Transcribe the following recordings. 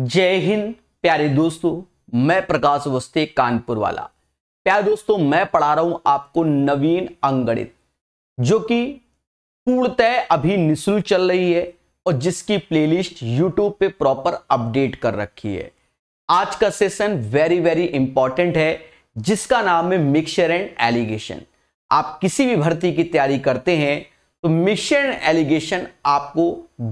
जय हिंद प्यारे दोस्तों मैं प्रकाश अवस्थी कानपुर वाला प्यारे दोस्तों मैं पढ़ा रहा हूं आपको नवीन अंगणित जो कि पूर्णतः अभी निःशुल्क चल रही है और जिसकी प्लेलिस्ट यूट्यूब पे प्रॉपर अपडेट कर रखी है आज का सेशन वेरी वेरी इंपॉर्टेंट है जिसका नाम है मिक्सर एंड एलिगेशन आप किसी भी भर्ती की तैयारी करते हैं तो मिक्सर एंड एलिगेशन आपको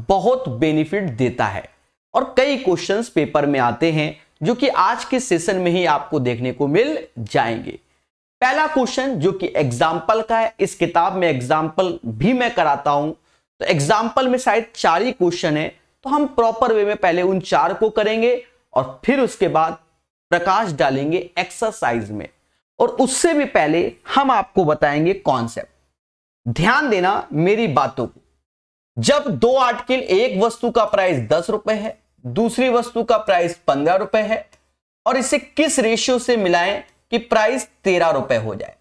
बहुत बेनिफिट देता है और कई क्वेश्चंस पेपर में आते हैं जो कि आज के सेशन में ही आपको देखने को मिल जाएंगे पहला क्वेश्चन जो कि एग्जाम्पल का है इस किताब में एग्जाम्पल भी मैं कराता हूं तो एग्जाम्पल में शायद चार ही क्वेश्चन है तो हम प्रॉपर वे में पहले उन चार को करेंगे और फिर उसके बाद प्रकाश डालेंगे एक्सरसाइज में और उससे भी पहले हम आपको बताएंगे कॉन्सेप्ट ध्यान देना मेरी बातों को जब दो आर्टिकल एक वस्तु का प्राइस दस रुपए है दूसरी वस्तु का प्राइस पंद्रह रुपए है और इसे किस रेशियो से मिलाएं कि प्राइस तेरह रुपए हो जाए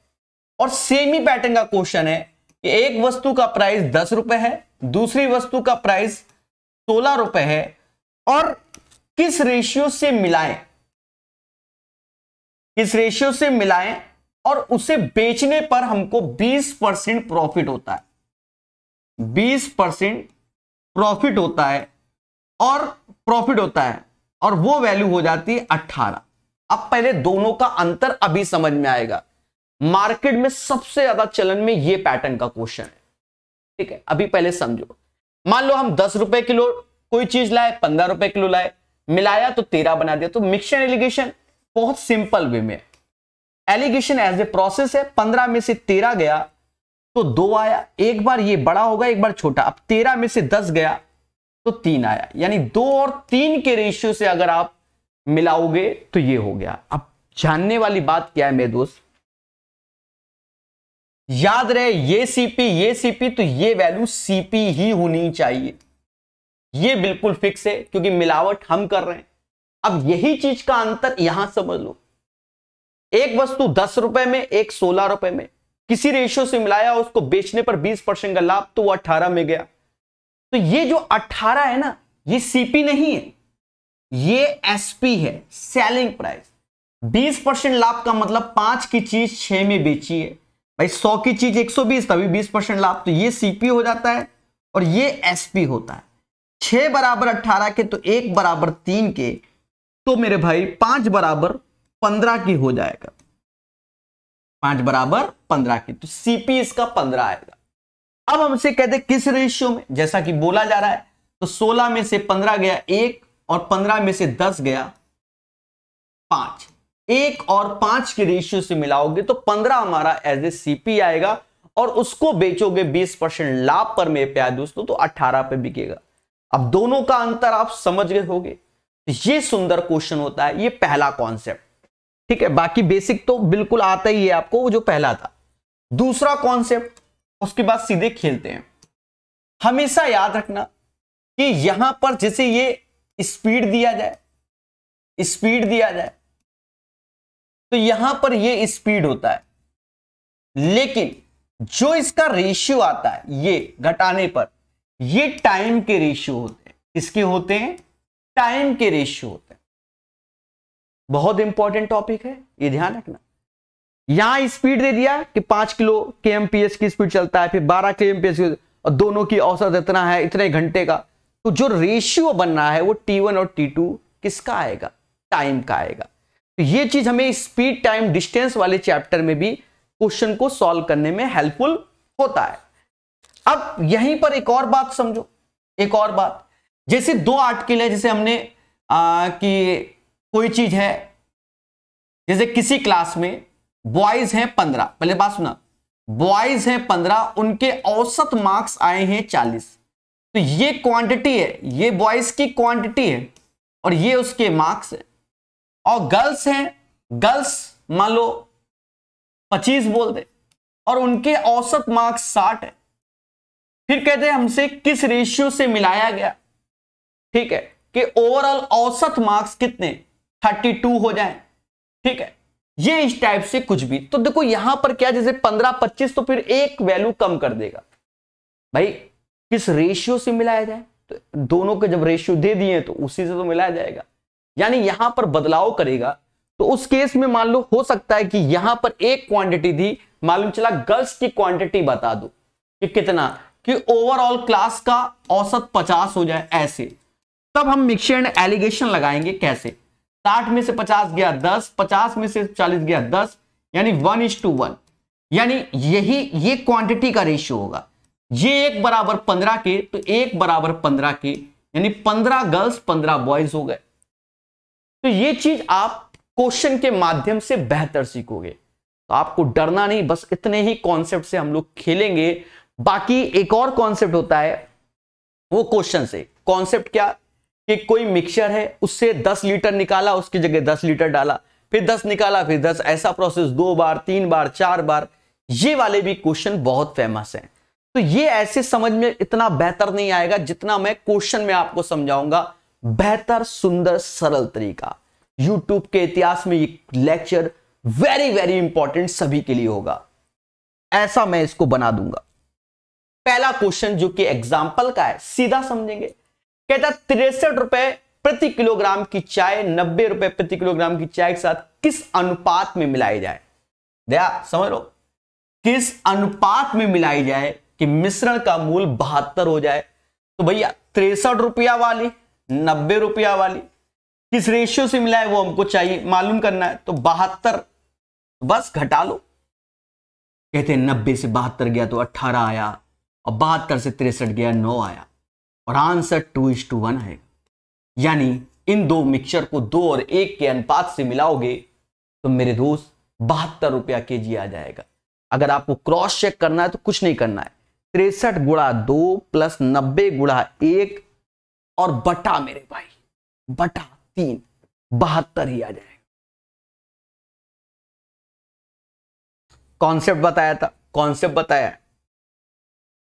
और सेम ही पैटर्न का क्वेश्चन है कि एक वस्तु का प्राइस दस रुपए है दूसरी वस्तु का प्राइस सोलह रुपए है और किस रेशियो से मिलाएं किस रेशियो से मिलाएं और उसे बेचने पर हमको 20 परसेंट प्रॉफिट होता है 20 परसेंट प्रॉफिट होता है और प्रॉफिट होता है और वो वैल्यू हो जाती है अट्ठारह अब पहले दोनों का अंतर अभी समझ में आएगा मार्केट में सबसे ज्यादा चलन में ये पैटर्न का क्वेश्चन है ठीक है अभी पहले समझो मान लो हम दस रुपए किलो कोई चीज लाए पंद्रह रुपए किलो लाए मिलाया तो तेरह बना दिया तो मिक्सचर एलिगेशन बहुत सिंपल वे में एलिगेशन एज ए प्रोसेस है पंद्रह में से तेरह गया तो दो आया एक बार ये बड़ा होगा एक बार छोटा अब तेरह में से दस गया तो तीन आया यानी दो और तीन के रेशियो से अगर आप मिलाओगे तो ये हो गया अब जानने वाली बात क्या है मेरे दोस्त याद रहे ये सीपी ये सीपी तो ये वैल्यू सीपी ही होनी चाहिए ये बिल्कुल फिक्स है क्योंकि मिलावट हम कर रहे हैं अब यही चीज का अंतर यहां समझ लो एक वस्तु दस रुपए में एक सोलह रुपए में किसी रेशियो से मिलाया उसको बेचने पर बीस परसेंट का लाभ तो वो अठारह में गया तो ये जो 18 है ना ये सीपी नहीं है ये एसपी है सेलिंग प्राइस 20 परसेंट लाभ का मतलब पांच की चीज छह में बेची है भाई सौ की चीज 120 तभी 20 परसेंट लाभ तो ये सीपी हो जाता है और ये एसपी होता है छह बराबर अट्ठारह के तो एक बराबर तीन के तो मेरे भाई पांच बराबर पंद्रह की हो जाएगा पांच बराबर पंद्रह की तो सीपी इसका पंद्रह आएगा अब हमसे कहते किस रेशियो में जैसा कि बोला जा रहा है तो 16 में से 15 गया एक और 15 में से 10 गया पांच एक और पांच के रेशियो से मिलाओगे तो 15 हमारा एज ए सीपी आएगा और उसको बेचोगे 20 परसेंट लाभ पर में प्यार दोस्तों तो 18 पे बिकेगा अब दोनों का अंतर आप समझ गए होगे तो ये सुंदर क्वेश्चन होता है ये पहला कॉन्सेप्ट ठीक है बाकी बेसिक तो बिल्कुल आता ही है आपको जो पहला था दूसरा कॉन्सेप्ट उसके बाद सीधे खेलते हैं हमेशा याद रखना कि यहां पर जैसे ये स्पीड दिया जाए स्पीड दिया जाए तो यहां पर ये स्पीड होता है लेकिन जो इसका रेशियो आता है ये घटाने पर ये टाइम के रेशियो होते हैं किसके होते हैं टाइम के रेशियो होते हैं बहुत इंपॉर्टेंट टॉपिक है ये ध्यान रखना यहां स्पीड दे दिया कि पांच किलो के एमपीएस की स्पीड चलता है फिर बारह के एमपीएस की और दोनों की औसत इतना है इतने घंटे का तो जो रेशियो बन रहा है वो T1 और T2 किसका आएगा टाइम का आएगा तो ये चीज हमें स्पीड टाइम डिस्टेंस वाले चैप्टर में भी क्वेश्चन को सॉल्व करने में हेल्पफुल होता है अब यहीं पर एक और बात समझो एक और बात जैसे दो आर्टिकल है जैसे हमने आ, कि कोई चीज है जैसे किसी क्लास में बॉयज हैं पंद्रह पहले बात सुना बॉयज हैं पंद्रह उनके औसत मार्क्स आए हैं चालीस तो ये क्वांटिटी है ये बॉयज की क्वांटिटी है और ये उसके मार्क्स है और गर्ल्स हैं गर्ल्स मान लो पच्चीस बोल दे और उनके औसत मार्क्स साठ है फिर कहते हैं हमसे किस रेशियो से मिलाया गया ठीक है कि ओवरऑल औसत मार्क्स कितने थर्टी टू हो जाए ठीक है ये इस टाइप से कुछ भी तो देखो यहां पर क्या जैसे पंद्रह पच्चीस तो फिर एक वैल्यू कम कर देगा भाई किस रेशियो से मिलाया जाए तो दोनों के जब रेशियो दे दिए तो उसी से तो मिलाया जाएगा यानी यहां पर बदलाव करेगा तो उस केस में मान लो हो सकता है कि यहां पर एक क्वांटिटी थी मालूम चला गर्ल्स की क्वांटिटी बता दो कि कितना कि ओवरऑल क्लास का औसत पचास हो जाए ऐसे तब हम मिक्सचर एंड एलिगेशन लगाएंगे कैसे साठ में से पचास गया दस पचास में से चालीस गया दस यानी वन इज टू वन यानी यही ये क्वांटिटी का रेशियो होगा ये एक बराबर पंद्रह के तो एक बराबर पंद्रह के यानी पंद्रह गर्ल्स पंद्रह बॉयज हो गए तो ये चीज आप क्वेश्चन के माध्यम से बेहतर सीखोगे तो आपको डरना नहीं बस इतने ही कॉन्सेप्ट से हम लोग खेलेंगे बाकी एक और कॉन्सेप्ट होता है वो क्वेश्चन से कॉन्सेप्ट क्या कि कोई मिक्सचर है उससे 10 लीटर निकाला उसकी जगह 10 लीटर डाला फिर 10 निकाला फिर 10 ऐसा प्रोसेस दो बार तीन बार चार बार ये वाले भी क्वेश्चन बहुत फेमस हैं तो ये ऐसे समझ में इतना बेहतर नहीं आएगा जितना मैं क्वेश्चन में आपको समझाऊंगा बेहतर सुंदर सरल तरीका यूट्यूब के इतिहास में ये लेक्चर वेरी वेरी इंपॉर्टेंट सभी के लिए होगा ऐसा मैं इसको बना दूंगा पहला क्वेश्चन जो कि एग्जाम्पल का है सीधा समझेंगे कहता तिरसठ रुपए प्रति किलोग्राम की चाय नब्बे रुपए प्रति किलोग्राम की चाय के साथ किस अनुपात में मिलाई जाए दया समझ लो किस अनुपात में मिलाई जाए कि मिश्रण का मूल बहत्तर हो जाए तो भैया तिरसठ रुपया वाली नब्बे रुपया वाली किस रेशियो से मिलाए वो हमको चाहिए मालूम करना है तो बहत्तर बस घटा लो कहते नब्बे से बहत्तर गया तो अट्ठारह आया और बहत्तर से तिरसठ गया नौ आया और answer two is to one है यानी इन दो मिक्सचर को दो और एक के अनुपात से मिलाओगे तो मेरे दोस्त बहत्तर रुपया के जी आ जाएगा अगर आपको क्रॉस चेक करना है तो कुछ नहीं करना है तिरसठ गुड़ा दो प्लस नब्बे गुड़ा एक और बटा मेरे भाई बटा तीन बहत्तर ही आ जाएगा कॉन्सेप्ट बताया था कॉन्सेप्ट बताया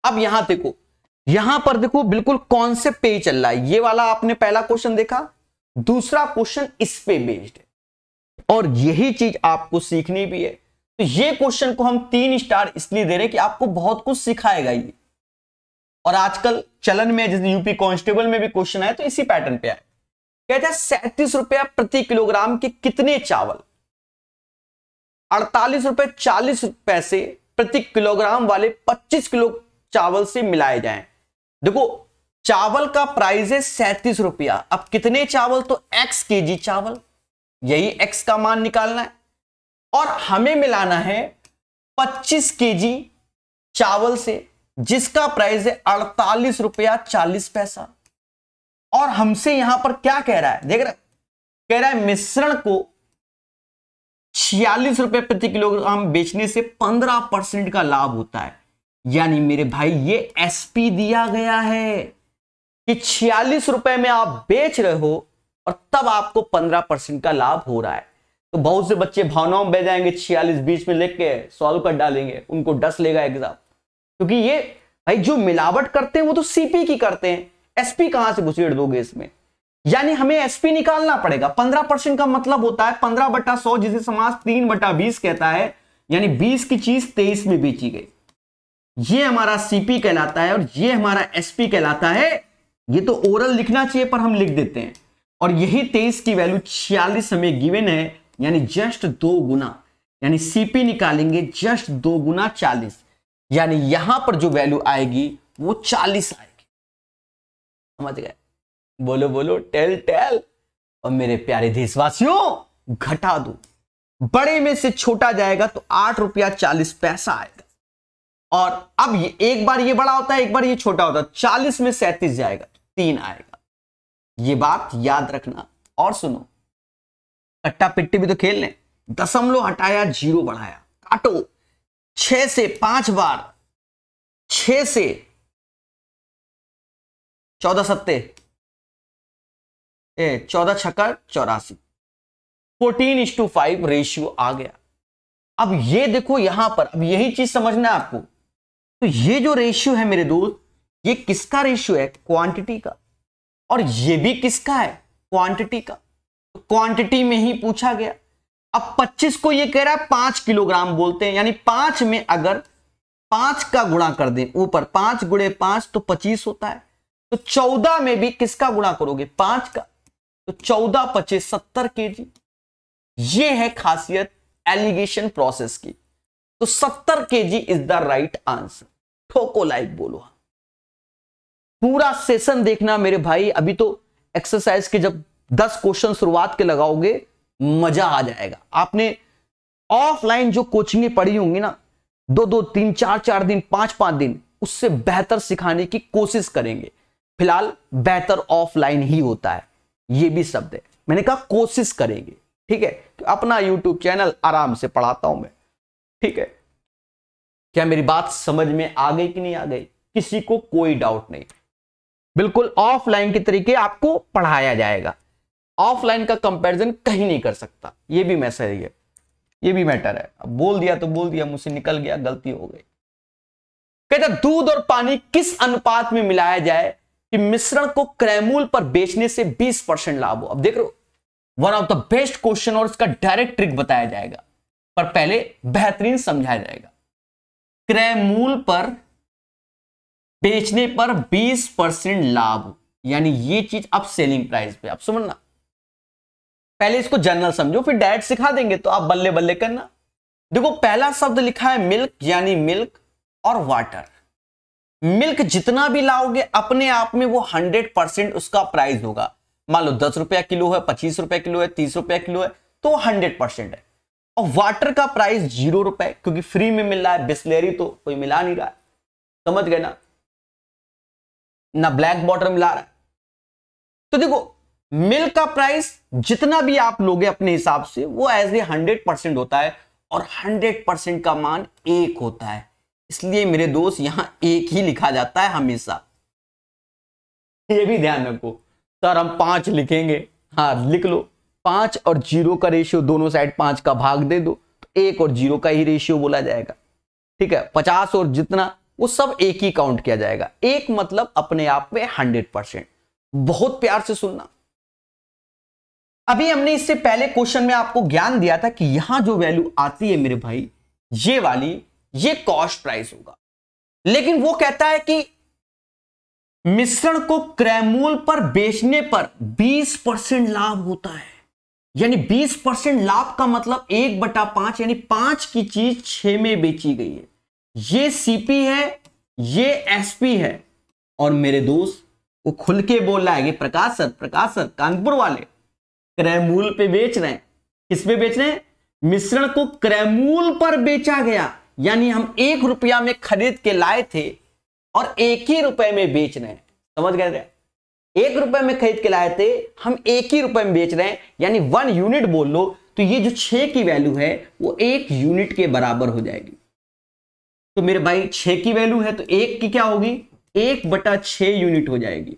अब यहां देखो यहां पर देखो बिल्कुल से पे चल रहा है ये वाला आपने पहला क्वेश्चन देखा दूसरा क्वेश्चन इस पे बेस्ड है और यही चीज आपको सीखनी भी है तो ये क्वेश्चन को हम तीन स्टार इसलिए दे रहे हैं कि आपको बहुत कुछ सिखाएगा ये और आजकल चलन में जैसे यूपी कांस्टेबल में भी क्वेश्चन आए तो इसी पैटर्न पे आए कहते हैं सैंतीस रुपया प्रति किलोग्राम के कितने चावल अड़तालीस रुपए चालीस पैसे प्रति किलोग्राम वाले पच्चीस किलो चावल से मिलाए जाएं देखो चावल का प्राइस है सैतीस रुपया अब कितने चावल तो एक्स के जी चावल यही एक्स का मान निकालना है और हमें मिलाना है पच्चीस के जी चावल से जिसका प्राइस है अड़तालीस रुपया चालीस पैसा और हमसे यहां पर क्या कह रहा है देख रहे कह रहा है मिश्रण को छियालीस रुपए प्रति किलोग्राम बेचने से पंद्रह परसेंट का लाभ होता है यानी मेरे भाई ये एसपी दिया गया है कि छियालीस रुपए में आप बेच रहे हो और तब आपको पंद्रह परसेंट का लाभ हो रहा है तो बहुत से बच्चे भावनाओं में बह जाएंगे छियालीस बीस में लेके सॉल्व कर डालेंगे उनको डस लेगा एग्जाम क्योंकि ये भाई जो मिलावट करते हैं वो तो सीपी की करते हैं एसपी कहां से घुसेड़ दोगे इसमें यानी हमें एसपी निकालना पड़ेगा पंद्रह परसेंट का मतलब होता है पंद्रह बटा सौ जिसे समाज तीन बटा बीस कहता है यानी बीस की चीज तेईस में बेची गई ये हमारा सीपी कहलाता है और ये हमारा एसपी कहलाता है ये तो ओरल लिखना चाहिए पर हम लिख देते हैं और यही तेईस की वैल्यू छियालीस हमें गिवेन है यानी जस्ट दो गुना यानी सीपी निकालेंगे जस्ट दो गुना चालीस यानी यहां पर जो वैल्यू आएगी वो चालीस आएगी समझ गए बोलो बोलो टेल टेल और मेरे प्यारे देशवासियों घटा दो बड़े में से छोटा जाएगा तो आठ रुपया चालीस पैसा आएगा और अब ये एक बार ये बड़ा होता है एक बार ये छोटा होता है चालीस में सैंतीस जाएगा तीन आएगा ये बात याद रखना और सुनो कट्टा पिट्टी भी तो खेल लें दशमलव हटाया जीरो बढ़ाया काटो छ से पांच बार छ से चौदह सत्ते चौदह छक्कर चौरासी fourteen is to five ratio आ गया अब ये देखो यहां पर अब यही चीज समझना है आपको तो ये जो रेशियो है मेरे दोस्त ये किसका रेशियो है क्वांटिटी का और ये भी किसका है क्वांटिटी का तो क्वांटिटी में ही पूछा गया अब 25 को ये कह रहा है पांच किलोग्राम बोलते हैं यानी पांच में अगर पांच का गुणा कर दें ऊपर पांच गुड़े पांच तो पच्चीस होता है तो चौदह में भी किसका गुणा करोगे पांच का तो चौदह पच्चीस सत्तर के जी ये है खासियत एलिगेशन प्रोसेस की तो सत्तर K G is the right answer ठोको लाइक बोलो पूरा सेशन देखना मेरे भाई अभी तो एक्सरसाइज के जब दस क्वेश्चन शुरुआत के लगाओगे मजा आ जाएगा आपने ऑफलाइन जो कोचिंग पढ़ी होंगी ना दो दो तीन चार चार दिन पांच पांच दिन उससे बेहतर सिखाने की कोशिश करेंगे फिलहाल बेहतर ऑफलाइन ही होता है ये भी शब्द है मैंने कहा कोशिश करेंगे ठीक है तो अपना यूट्यूब चैनल आराम से पढ़ाता हूं मैं ठीक है क्या मेरी बात समझ में आ गई कि नहीं आ गई किसी को कोई डाउट नहीं बिल्कुल ऑफलाइन के तरीके आपको पढ़ाया जाएगा ऑफलाइन का कंपैरिजन कहीं नहीं कर सकता ये भी मैसेज है ये भी मैटर है अब बोल दिया तो बोल दिया मुझसे निकल गया गलती हो गई कहता दूध और पानी किस अनुपात में मिलाया जाए कि मिश्रण को क्रैमूल पर बेचने से 20 परसेंट लाभ हो अब देख लो one of the best question और इसका डायरेक्ट ट्रिक बताया जाएगा पर पहले बेहतरीन समझाया जाएगा क्रय मूल पर बेचने पर 20 परसेंट लाभ यानी ये चीज अब सेलिंग प्राइस पे आप समझना पहले इसको जनरल समझो फिर डायरेक्ट सिखा देंगे तो आप बल्ले बल्ले करना देखो पहला शब्द लिखा है मिल्क यानी मिल्क और वाटर मिल्क जितना भी लाओगे अपने आप में वो हंड्रेड परसेंट उसका प्राइस होगा मान लो दस रुपया किलो है पच्चीस रुपया किलो है तीस रुपया किलो है तो हंड्रेड परसेंट है और वाटर का प्राइस जीरो रुपए क्योंकि फ्री में मिल रहा है बिस्लेरी तो कोई मिला नहीं रहा है समझ गए ना ना ब्लैक वाटर मिला रहा है तो देखो मिल्क का प्राइस जितना भी आप लोगे अपने हिसाब से वो एज ए हंड्रेड परसेंट होता है और हंड्रेड परसेंट का मान एक होता है इसलिए मेरे दोस्त यहां एक ही लिखा जाता है हमेशा ये भी ध्यान रखो सर हम पांच लिखेंगे हाँ लिख लो पांच और जीरो का रेशियो दोनों साइड पांच का भाग दे दो तो एक और जीरो का ही रेशियो बोला जाएगा ठीक है पचास और जितना वो सब एक ही काउंट किया जाएगा एक मतलब अपने आप में हंड्रेड परसेंट बहुत प्यार से सुनना अभी हमने इससे पहले क्वेश्चन में आपको ज्ञान दिया था कि यहां जो वैल्यू आती है मेरे भाई ये वाली ये कॉस्ट प्राइस होगा लेकिन वो कहता है कि मिश्रण को क्रैमूल पर बेचने पर 20 परसेंट लाभ होता है यानी 20 परसेंट लाभ का मतलब एक बटा पांच यानी पांच की चीज छ में बेची गई है ये सीपी है ये एसपी है और मेरे दोस्त वो खुल के बोल रहा है कि प्रकाश सर प्रकाश सर कानपुर वाले क्रैमूल पे बेच रहे हैं किस पे बेच रहे हैं मिश्रण को क्रैमूल पर बेचा गया यानी हम एक रुपया में खरीद के लाए थे और एक ही रुपए में बेच रहे हैं समझ गए एक रुपए में खरीद के लाए थे हम एक ही रुपए में बेच रहे हैं यानी वन यूनिट बोल लो तो ये जो छ की वैल्यू है वो एक यूनिट के बराबर हो जाएगी तो मेरे भाई छ की वैल्यू है तो एक की क्या होगी एक बटा छ यूनिट हो जाएगी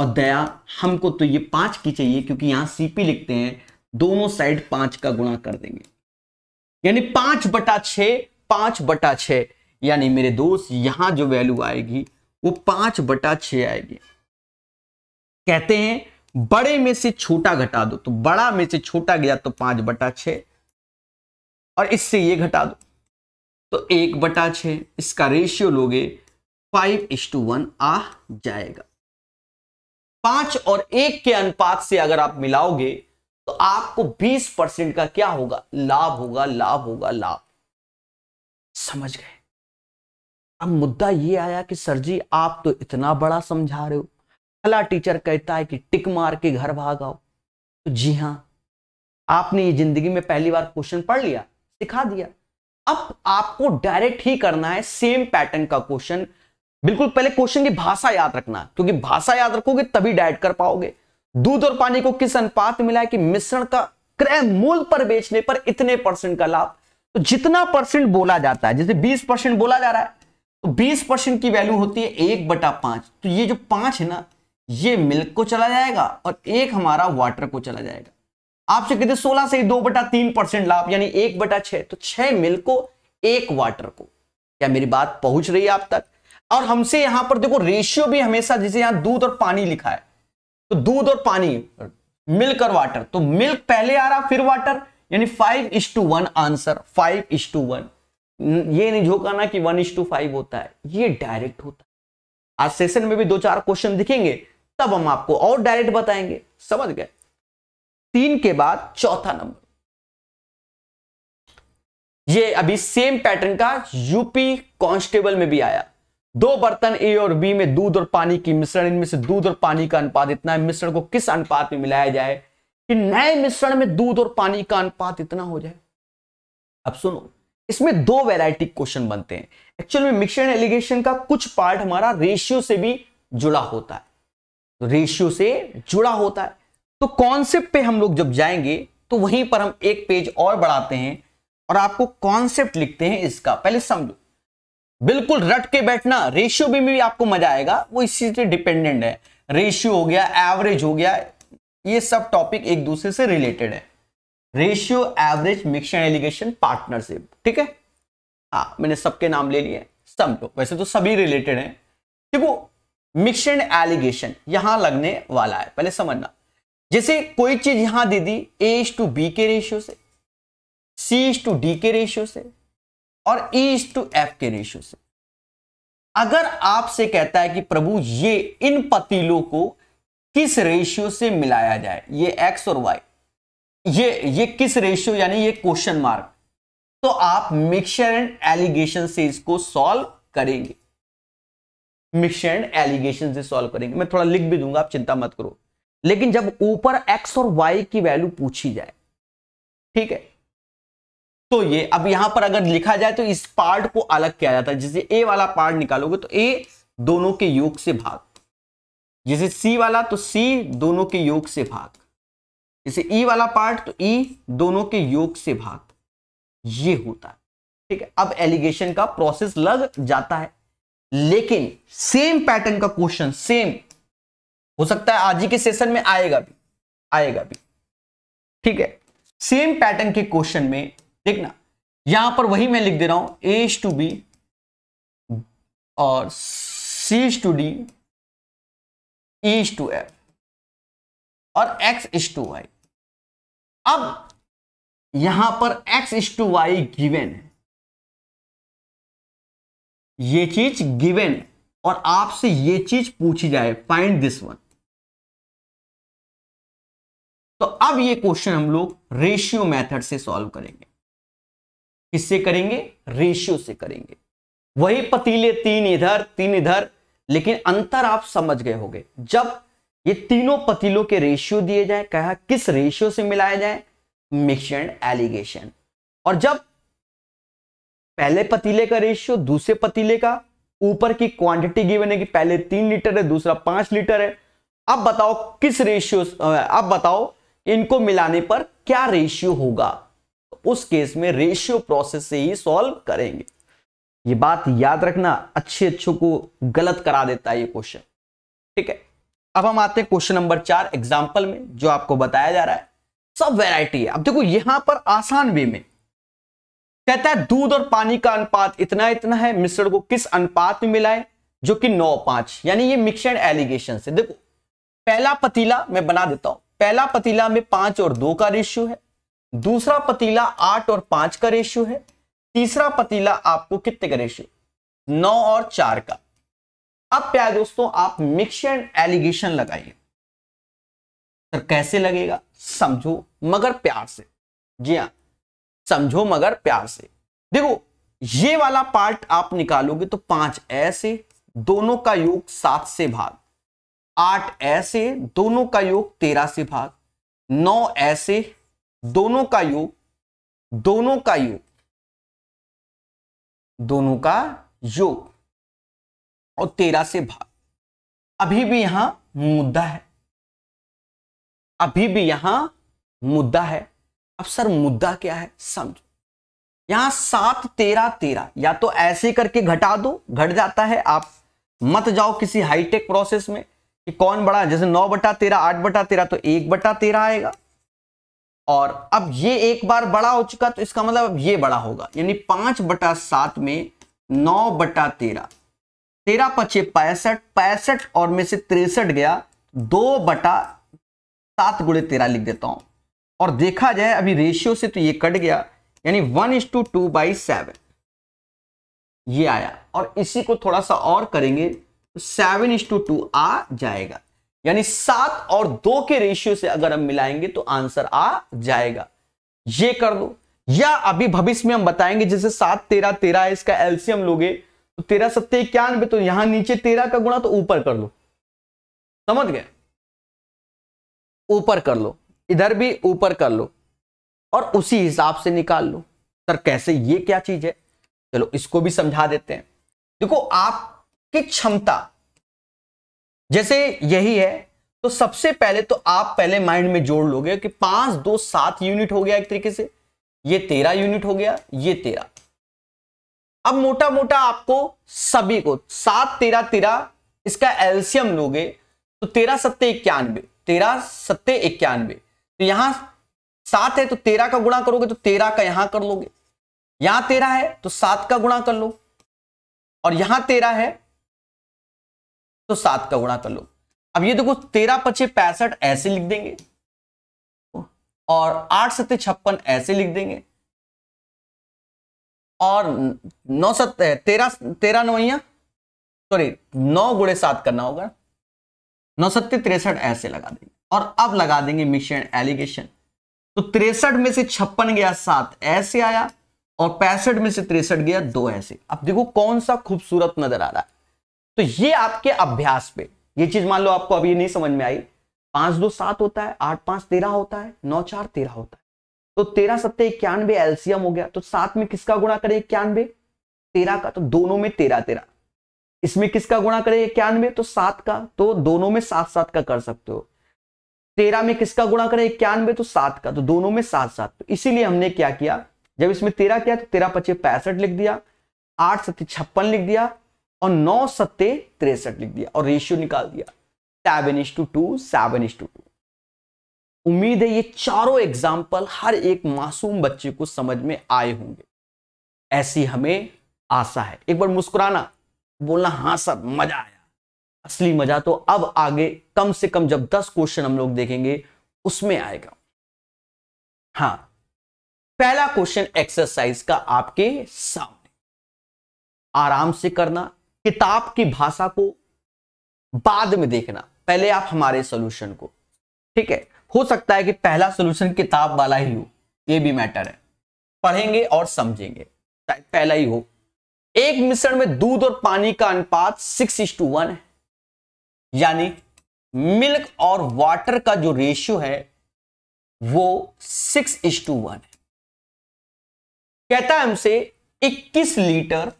और दया हमको तो ये पांच की चाहिए क्योंकि यहां सीपी लिखते हैं दोनों साइड पांच का गुणा कर देंगे यानी पांच बटा छ पांच बटा छ यानी मेरे दोस्त यहां जो वैल्यू आएगी वो पांच बटा छ आएगी कहते हैं बड़े में से छोटा घटा दो तो बड़ा में से छोटा गया तो पांच बटा छ और इससे ये घटा दो तो एक बटा छ इसका रेशियो लोगे फाइव इस टू वन आ जाएगा पांच और एक के अनुपात से अगर आप मिलाओगे तो आपको बीस परसेंट का क्या होगा लाभ होगा लाभ होगा लाभ समझ गए अब मुद्दा ये आया कि सर जी आप तो इतना बड़ा समझा रहे हो पहला टीचर कहता है कि टिक मार के घर भाग आओ तो जी हाँ आपने ये जिंदगी में पहली बार क्वेश्चन पढ़ लिया सिखा दिया अब आपको डायरेक्ट ही करना है सेम पैटर्न का क्वेश्चन बिल्कुल पहले क्वेश्चन की भाषा याद रखना क्योंकि भाषा याद रखोगे तभी डायरेक्ट कर पाओगे दूध और पानी को किस अनुपात मिला है कि मिश्रण का क्रय मूल पर बेचने पर इतने परसेंट का लाभ तो जितना परसेंट बोला जाता है जैसे बीस परसेंट बोला जा रहा है तो बीस परसेंट की वैल्यू होती है एक बटा पांच तो ये जो पांच है ना ये मिल्क को चला जाएगा और एक हमारा वाटर को चला जाएगा आपसे कहते सोलह से दो बटा तीन परसेंट लाभ यानी एक बटा छह तो छह मिल्क को एक वाटर को क्या मेरी बात पहुंच रही है आप तक और हमसे यहां पर देखो रेशियो भी हमेशा जैसे यहां दूध और पानी लिखा है तो दूध और पानी मिल्क और वाटर तो मिल्क पहले आ रहा फिर वाटर यानी five is to one answer five is to one ये नहीं झोंकाना कि वन इज टू फाइव होता है ये डायरेक्ट होता है आज सेशन में भी दो चार क्वेश्चन दिखेंगे तब हम आपको और डायरेक्ट बताएंगे समझ गए तीन के बाद चौथा नंबर ये अभी सेम पैटर्न का यूपी कांस्टेबल में भी आया दो बर्तन ए और बी में दूध और पानी की मिश्रण इनमें से दूध और पानी का अनुपात इतना है मिश्रण को किस अनुपात में मिलाया जाए कि नए मिश्रण में दूध और पानी का अनुपात इतना हो जाए अब सुनो इसमें दो वैरायटी क्वेश्चन बनते हैं एक्चुअल में मिक्सर एलिगेशन का कुछ पार्ट हमारा रेशियो से भी जुड़ा होता है रेशियो से जुड़ा होता है तो कॉन्सेप्ट पे हम लोग जब जाएंगे तो वहीं पर हम एक पेज और बढ़ाते हैं और आपको कॉन्सेप्ट लिखते हैं इसका पहले समझो बिल्कुल रट के बैठना रेशियो में भी आपको मजा आएगा वो इसी से डिपेंडेंट है रेशियो हो गया एवरेज हो गया ये सब टॉपिक एक दूसरे से रिलेटेड है ratio average mix and alligation partnership ठीक है हाँ मैंने सबके नाम ले लिए समझो वैसे तो सभी रिलेटेड है देखो मिक्सड एलिगेशन यहां लगने वाला है पहले समझना जैसे कोई चीज यहां दे दी ए टू बी के रेशियो से सी टू डी के रेशियो से और ई टू एफ के रेशियो से अगर आपसे कहता है कि प्रभु ये इन पतीलों को किस रेशियो से मिलाया जाए ये एक्स और वाई ये ये किस रेशियो यानी ये क्वेश्चन मार्क तो आप मिक्सर एंड एलिगेशन से इसको सॉल्व करेंगे मिशन एलिगेशन से सॉल्व करेंगे मैं थोड़ा लिख भी दूंगा आप चिंता मत करो लेकिन जब ऊपर एक्स और वाई की वैल्यू पूछी जाए ठीक है तो ये अब यहां पर अगर लिखा जाए तो इस पार्ट को अलग किया जाता है जैसे ए वाला पार्ट निकालोगे तो ए दोनों के योग से भाग जैसे सी वाला तो सी दोनों के योग से भाग जैसे ई e वाला पार्ट तो ई e दोनों के योग से भाग ये होता है ठीक है अब एलिगेशन का प्रोसेस लग जाता है लेकिन सेम पैटर्न का क्वेश्चन सेम हो सकता है आज ही के सेशन में आएगा भी आएगा भी ठीक है सेम पैटर्न के क्वेश्चन में देखना यहां पर वही मैं लिख दे रहा हूं ए टू बी और C to D E to F और एक्स इज टू वाई अब यहां पर X is to Y given है ये चीज गिवेन है और आपसे ये चीज पूछी जाए फाइंड दिस वन तो अब ये क्वेश्चन हम लोग रेशियो मेथड से सॉल्व करेंगे किससे करेंगे रेशियो से करेंगे वही पतीले तीन इधर तीन इधर लेकिन अंतर आप समझ गए होंगे जब ये तीनों पतीलों के रेशियो दिए जाए कहा किस रेशियो से मिलाया जाए मिक्स एंड एलिगेशन और जब पहले पतीले का रेशियो दूसरे पतीले का ऊपर की क्वांटिटी गिवन है कि पहले तीन लीटर है दूसरा पांच लीटर है अब बताओ किस रेशियो अब बताओ इनको मिलाने पर क्या रेशियो होगा उस केस में रेशियो प्रोसेस से ही सॉल्व करेंगे ये बात याद रखना अच्छे अच्छों को गलत करा देता है ये क्वेश्चन ठीक है अब हम आते हैं क्वेश्चन नंबर चार एग्जाम्पल में जो आपको बताया जा रहा है सब वेराइटी है अब देखो यहां पर आसान वे में कहता है दूध और पानी का अनुपात इतना इतना है मिश्रण को किस अनुपात में मिलाए जो कि नौ पांच यानी ये मिक्सड एलिगेशन से देखो पहला पतीला मैं बना देता हूं पहला पतीला में पांच और दो का रेशियो है दूसरा पतीला आठ और पांच का रेशियो है तीसरा पतीला आपको कितने का रेशियो नौ और चार का अब प्यार दोस्तों आप मिक्सड एलिगेशन लगाइए सर कैसे लगेगा समझो मगर प्यार से जी हाँ समझो मगर प्यार से देखो ये वाला पार्ट आप निकालोगे तो पांच ऐसे दोनों का योग सात से भाग आठ ऐसे दोनों का योग तेरह से भाग नौ ऐसे दोनों का योग दोनों का योग दोनों का योग और तेरह से भाग अभी भी यहां मुद्दा है अभी भी यहां मुद्दा है अब सर मुद्दा क्या है समझो यहां सात तेरह तेरह या तो ऐसे करके घटा दो घट जाता है आप मत जाओ किसी हाईटेक प्रोसेस में कि कौन बड़ा जैसे नौ बटा तेरह आठ बटा तेरह तो एक बटा तेरह आएगा और अब ये एक बार बड़ा हो चुका तो इसका मतलब अब ये बड़ा होगा यानी पांच बटा सात में नौ बटा तेरह तेरह पचे पैंसठ पैंसठ और में से तिरसठ गया दो बटा सात गुड़े तेरह लिख देता हूं और देखा जाए अभी रेशियो से तो ये कट गया यानी one is to two by seven ये आया और इसी को थोड़ा सा और करेंगे तो सेवन इज टू टू आ जाएगा यानी सात और दो के रेशियो से अगर हम मिलाएंगे तो आंसर आ जाएगा ये कर दो या अभी भविष्य में हम बताएंगे जैसे सात तेरह तेरह है इसका एल्सियम लोगे तो तेरह सत्य इक्यानवे तो यहां नीचे तेरह का गुणा तो ऊपर कर लो समझ गए ऊपर कर लो इधर भी ऊपर कर लो और उसी हिसाब से निकाल लो सर कैसे ये क्या चीज है चलो इसको भी समझा देते हैं देखो आपकी क्षमता जैसे यही है तो सबसे पहले तो आप पहले माइंड में जोड़ लोगे कि पांच दो सात यूनिट हो गया एक तरीके से ये तेरह यूनिट हो गया ये तेरह अब मोटा मोटा आपको सभी को सात तेरह तेरह इसका एल्सियम लोगे तो तेरह सत्ते इक्यानवे तेरह सत्ते इक्यानवे तो यहां सात है तो तेरह का गुणा करोगे तो तेरह का यहां कर लोगे यहां तेरह है तो सात का गुणा कर लो और यहां तेरह है तो सात का गुणा कर लो अब ये देखो तेरह पचे पैंसठ ऐसे लिख देंगे और आठ सत्य छप्पन ऐसे लिख देंगे और नौ सत्य तेरह तेरह नवैया सॉरी नौ गुड़े सात करना होगा नौ सत्य तिरसठ ऐसे लगा देंगे और अब लगा देंगे मिशन एलिगेशन तो तिरसठ में से छप्पन गया सात ऐसे आया और पैंसठ में से तिरसठ गया दो ऐसे अब देखो कौन सा खूबसूरत नजर आ रहा है तो ये आपके अभ्यास पे ये चीज मान लो आपको अभी नहीं समझ में आई पांच दो सात होता है आठ पांच तेरह होता है नौ चार तेरह होता है तो तेरह सत्तर इक्यानवे एल्सियम हो गया तो सात में किसका गुणा करें इक्यानवे तेरह का तो दोनों में तेरह तेरह इसमें किसका गुणा करें इक्यानवे तो सात का तो दोनों में सात सात का कर सकते हो तेरह में किसका गुणा करें इक्यानवे तो सात का तो दोनों में सात सात तो इसीलिए हमने क्या किया जब इसमें तेरह किया तो तेरह पच्चीस पैंसठ लिख दिया आठ सत्य छप्पन लिख दिया और नौ सत्य तिरसठ लिख दिया और रेशियो निकाल दिया seven is to two seven is to two उम्मीद है ये चारों एग्जाम्पल हर एक मासूम बच्चे को समझ में आए होंगे ऐसी हमें आशा है एक बार मुस्कुराना बोलना हाँ सर मजा आया असली मजा तो अब आगे कम से कम जब दस क्वेश्चन हम लोग देखेंगे उसमें आएगा हाँ पहला क्वेश्चन एक्सरसाइज का आपके सामने आराम से करना किताब की भाषा को बाद में देखना पहले आप हमारे सोल्यूशन को ठीक है हो सकता है कि पहला सोल्यूशन किताब वाला ही हो ये भी मैटर है पढ़ेंगे और समझेंगे पहला ही हो एक मिश्रण में दूध और पानी का अनुपात सिक्स इज टू वन है यानी मिल्क और वाटर का जो रेशियो है वो सिक्स इज टू वन है कहता है हमसे 21 लीटर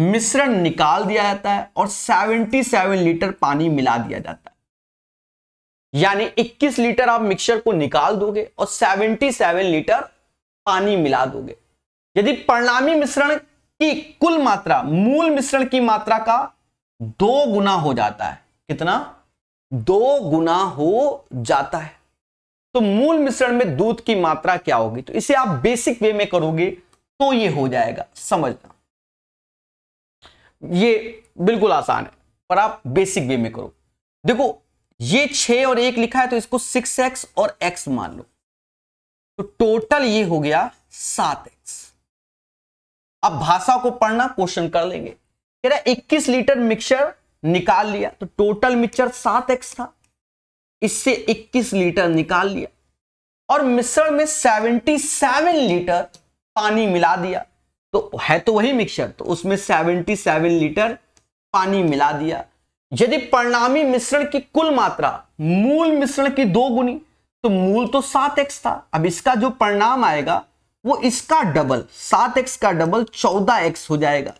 मिश्रण निकाल दिया जाता है और 77 लीटर पानी मिला दिया जाता है यानी 21 लीटर आप मिक्सचर को निकाल दोगे और 77 लीटर पानी मिला दोगे यदि परिणामी मिश्रण की कुल मात्रा मूल मिश्रण की मात्रा का दो गुना हो जाता है कितना दो गुना हो जाता है तो मूल मिश्रण में दूध की मात्रा क्या होगी तो इसे आप बेसिक वे में करोगे तो ये हो जाएगा समझना ये बिल्कुल आसान है पर आप बेसिक वे में करो देखो ये छ और एक लिखा है तो इसको सिक्स एक्स और एक्स मान लो तो टोटल ये हो गया सात एक्स अब भाषा को पढ़ना क्वेश्चन कर लेंगे कह रहा है इक्कीस लीटर मिक्सचर निकाल लिया तो टोटल मिक्सचर सात एक्स था इससे इक्कीस लीटर निकाल लिया और मिश्रण में सेवेंटी सेवन लीटर पानी मिला दिया तो है तो वही मिक्सचर तो उसमें 77 सेवन लीटर पानी मिला दिया यदि परिणामी मिश्रण की कुल मात्रा मूल मिश्रण की दो गुनी तो मूल तो सात एक्स था अब इसका जो परिणाम आएगा वो इसका डबल सात एक्स का डबल चौदह एक्स हो जाएगा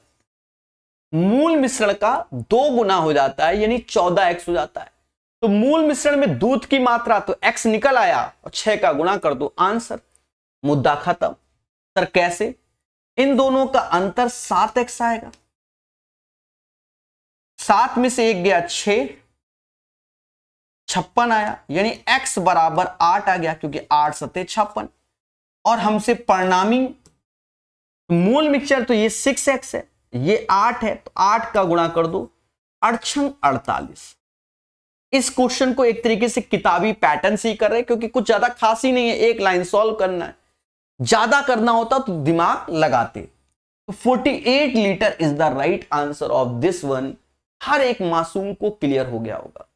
मूल मिश्रण का दो गुना हो जाता है यानी चौदह एक्स हो जाता है तो मूल मिश्रण में दूध की मात्रा तो एक्स निकल आया और छह का गुना कर दो आंसर मुद्दा खत्म सर कैसे इन दोनों का अंतर सात एक्स आएगा सात में से एक गया छ छप्पन आया यानी x बराबर आठ आ गया क्योंकि आठ सत्य छप्पन और हमसे परिणामी मूल मिक्सचर तो ये सिक्स एक्स है ये आठ है तो आठ का गुणा कर दो अड़छंग अड़तालीस इस क्वेश्चन को एक तरीके से किताबी पैटर्न से ही कर रहे हैं क्योंकि कुछ ज्यादा खास ही नहीं है एक लाइन सॉल्व करना है ज्यादा करना होता तो दिमाग लगाते तो 48 litre is the right answer of this one हर एक मासूम को क्लियर हो गया होगा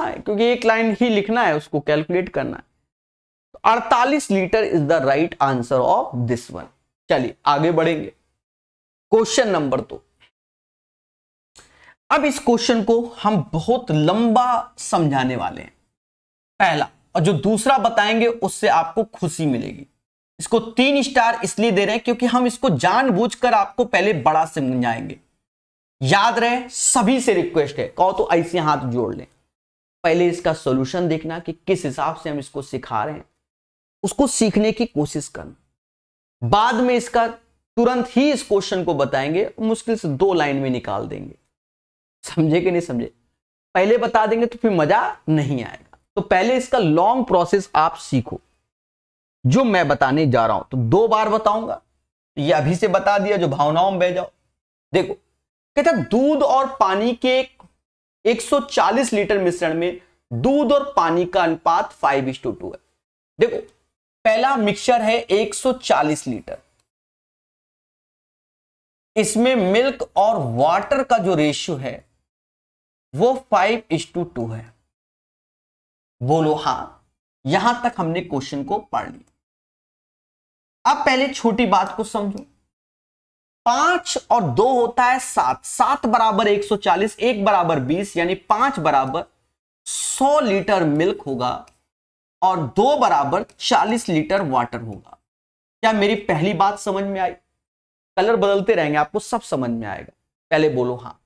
हाँ क्योंकि एक लाइन ही लिखना है उसको कैलकुलेट करना है तो 48 litre is the right answer of this one चलिए आगे बढ़ेंगे क्वेश्चन नंबर दो अब इस क्वेश्चन को हम बहुत लंबा समझाने वाले हैं पहला और जो दूसरा बताएंगे उससे आपको खुशी मिलेगी इसको तीन स्टार इसलिए दे रहे हैं क्योंकि हम इसको जानबूझकर आपको पहले बड़ा समझाएंगे याद रहे सभी से रिक्वेस्ट है कहो तो ऐसे हाथ जोड़ लें पहले इसका सोल्यूशन देखना कि किस हिसाब से हम इसको सिखा रहे हैं उसको सीखने की कोशिश करना बाद में इसका तुरंत ही इस क्वेश्चन को बताएंगे मुश्किल से दो लाइन में निकाल देंगे समझे कि नहीं समझे पहले बता देंगे तो फिर मजा नहीं आएगा तो पहले इसका लॉन्ग प्रोसेस आप सीखो जो मैं बताने जा रहा हूं तो दो बार बताऊंगा ये अभी से बता दिया जो भावनाओं में बह जाओ देखो कहता दूध और पानी के 140 लीटर मिश्रण में दूध और पानी का अनुपात फाइव इस टू टू है देखो पहला मिक्सचर है 140 लीटर इसमें मिल्क और वाटर का जो रेशियो है वो फाइव इज टू टू है बोलो हां यहां तक हमने क्वेश्चन को पढ़ लिया अब पहले छोटी बात को समझो पांच और दो होता है सात सात बराबर एक सौ चालीस एक बराबर बीस यानी पांच बराबर सौ लीटर मिल्क होगा और दो बराबर चालीस लीटर वाटर होगा क्या मेरी पहली बात समझ में आई कलर बदलते रहेंगे आपको सब समझ में आएगा पहले बोलो हाँ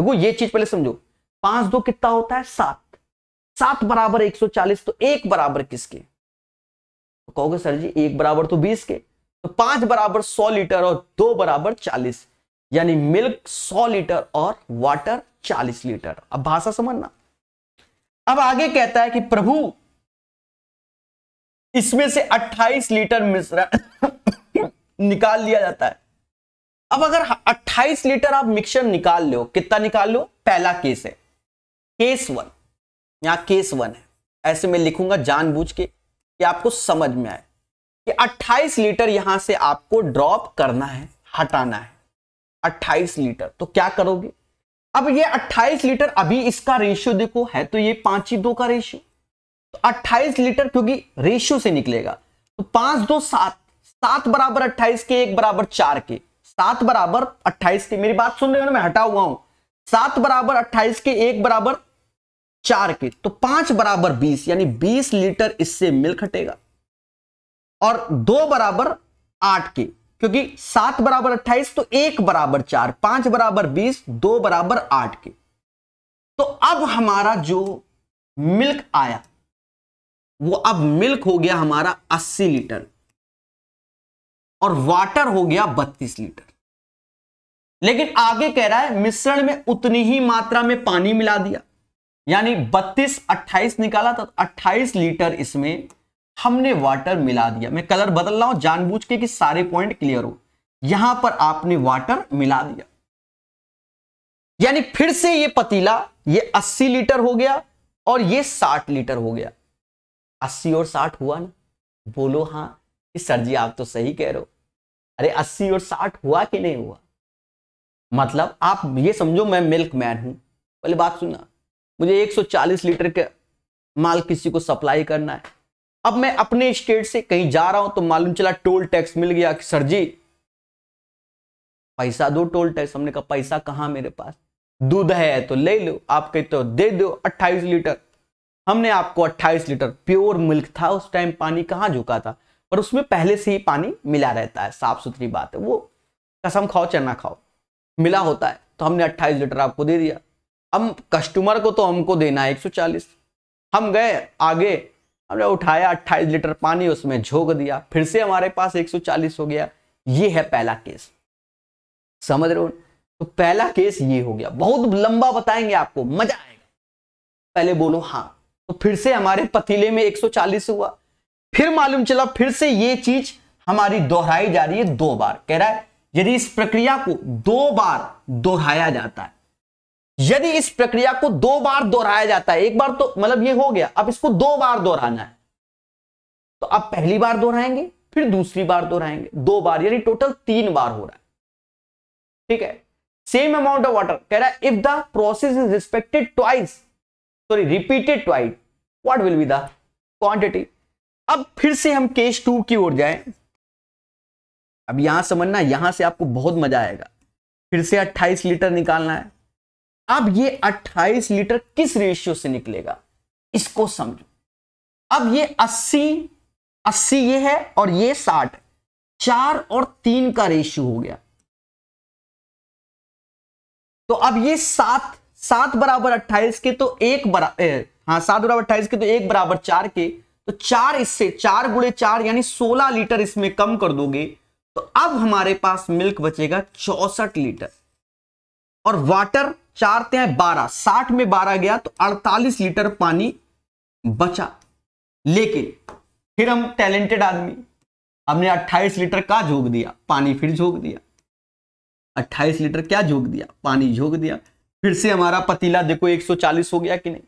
देखो ये चीज पहले समझो पांच दो कितना होता है सात सात बराबर एक सौ चालीस तो एक बराबर किसके तो कहोगे सर जी एक बराबर तो बीस के तो पांच बराबर सौ लीटर और दो बराबर चालीस यानी मिल्क सौ लीटर और वाटर चालीस लीटर अब भाषा समझना अब आगे कहता है कि प्रभु इसमें से अट्ठाईस लीटर मिश्रण निकाल लिया जाता है अब अगर 28 लीटर आप मिक्सचर निकाल लो कितना निकाल लो पहला केस है केस वन यहां केस वन है ऐसे में लिखूंगा जानबूझ के कि आपको समझ में आए कि 28 लीटर यहां से आपको ड्रॉप करना है हटाना है 28 लीटर तो क्या करोगे अब ये 28 लीटर अभी इसका रेशियो देखो है तो ये पांच ही दो का रेशियो तो 28 लीटर क्योंकि रेशियो से निकलेगा तो पांच दो सात सात बराबर अट्ठाईस के एक बराबर चार के सात बराबर अट्ठाइस के मेरी बात सुन रहे हो ना मैं हटा हुआ हूं सात बराबर अट्ठाईस के एक बराबर चार के तो पांच बराबर बीस यानी बीस लीटर इससे मिल्क हटेगा और दो बराबर आठ के क्योंकि सात बराबर अट्ठाईस तो एक बराबर चार पांच बराबर बीस दो बराबर आठ के तो अब हमारा जो मिल्क आया वो अब मिल्क हो गया हमारा अस्सी लीटर और वाटर हो गया बत्तीस लीटर लेकिन आगे कह रहा है मिश्रण में उतनी ही मात्रा में पानी मिला दिया यानी 32 28 निकाला तो 28 लीटर इसमें हमने वाटर मिला दिया मैं कलर बदल रहा हूं जानबूझ के कि सारे पॉइंट क्लियर हो यहां पर आपने वाटर मिला दिया यानी फिर से ये पतीला ये 80 लीटर हो गया और ये 60 लीटर हो गया 80 और 60 हुआ ना बोलो हाँ सर जी आप तो सही कह रहे हो अरे 80 और 60 हुआ कि नहीं हुआ मतलब आप ये समझो मैं मिल्क मैन हूँ पहले बात सुनना मुझे 140 लीटर के माल किसी को सप्लाई करना है अब मैं अपने स्टेट से कहीं जा रहा हूं तो मालूम चला टोल टैक्स मिल गया कि सर जी पैसा दो टोल टैक्स हमने कहा पैसा कहाँ मेरे पास दूध है तो ले लो आप कहते हो दे दो 28 लीटर हमने आपको 28 लीटर प्योर मिल्क था उस टाइम पानी कहाँ झुका था पर उसमें पहले से ही पानी मिला रहता है साफ सुथरी बात है वो कसम खाओ चना खाओ मिला होता है तो हमने 28 लीटर आपको दे दिया हम कस्टमर को तो हमको देना है 140 हम गए आगे हमने उठाया 28 लीटर पानी उसमें झोंक दिया फिर से हमारे पास 140 हो गया ये है पहला केस समझ रहे हो तो पहला केस ये हो गया बहुत लंबा बताएंगे आपको मजा आएगा पहले बोलो हाँ तो फिर से हमारे पतीले में 140 हुआ फिर मालूम चला फिर से ये चीज हमारी दोहराई जा रही है दो बार कह रहा है यदि इस प्रक्रिया को दो बार दोहराया जाता है यदि इस प्रक्रिया को दो बार दोहराया जाता है एक बार तो मतलब ये हो गया अब इसको दो बार दोहराना है तो अब पहली बार दोहराएंगे फिर दूसरी बार दोहराएंगे दो बार यानी टोटल तीन बार हो रहा है ठीक है सेम अमाउंट ऑफ वाटर कह रहा है if the process is respected twice sorry repeated twice what will be the quantity अब फिर से हम केस टू की ओर जाएं अब यहां समझना यहां से आपको बहुत मजा आएगा फिर से 28 लीटर निकालना है अब ये 28 लीटर किस रेशियो से निकलेगा इसको समझो अब ये 80 80 ये है और ये 60 चार और तीन का रेशियो हो गया तो अब ये सात सात बराबर अट्ठाईस के तो एक बराबर हाँ सात बराबर अट्ठाईस के तो एक बराबर चार के तो चार इससे चार गुड़े चार यानी सोलह लीटर इसमें कम कर दोगे तो अब हमारे पास मिल्क बचेगा चौसठ लीटर और वाटर चार हैं बारह साठ में बारह गया तो अड़तालीस लीटर पानी बचा लेकिन फिर हम टैलेंटेड आदमी हमने अट्ठाईस लीटर का झोंक दिया पानी फिर झोंक दिया अट्ठाईस लीटर क्या झोंक दिया पानी झोंक दिया फिर से हमारा पतीला देखो 140 हो गया कि नहीं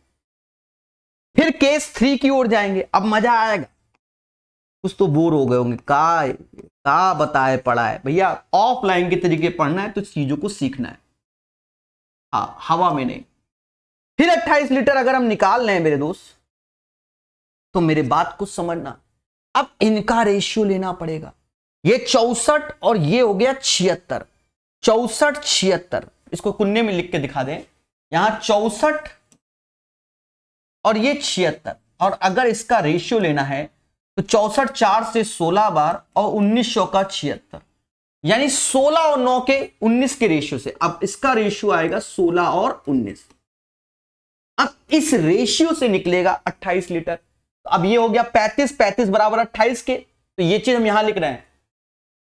फिर केस थ्री की ओर जाएंगे अब मजा आएगा कुछ तो बोर हो गए होंगे का का बताए पढ़ाए भैया ऑफलाइन के तरीके पढ़ना है तो चीजों को सीखना है हाँ हवा में नहीं फिर 28 लीटर अगर हम निकाल रहे हैं मेरे दोस्त तो मेरे बात को समझना अब इनका रेशियो लेना पड़ेगा ये चौसठ और ये हो गया छिहत्तर चौसठ छिहत्तर इसको कुन्ने में लिख के दिखा दें यहां चौसठ और ये छिहत्तर और अगर इसका रेशियो लेना है तो चौसठ चार से सोलह बार और उन्नीस सौ का छिहत्तर यानी सोलह और नौ के उन्नीस के रेशियो से अब इसका रेशियो आएगा सोलह और उन्नीस अब इस रेशियो से निकलेगा अट्ठाईस लीटर तो अब ये हो गया पैंतीस पैंतीस बराबर अट्ठाईस के तो ये चीज हम यहां लिख रहे हैं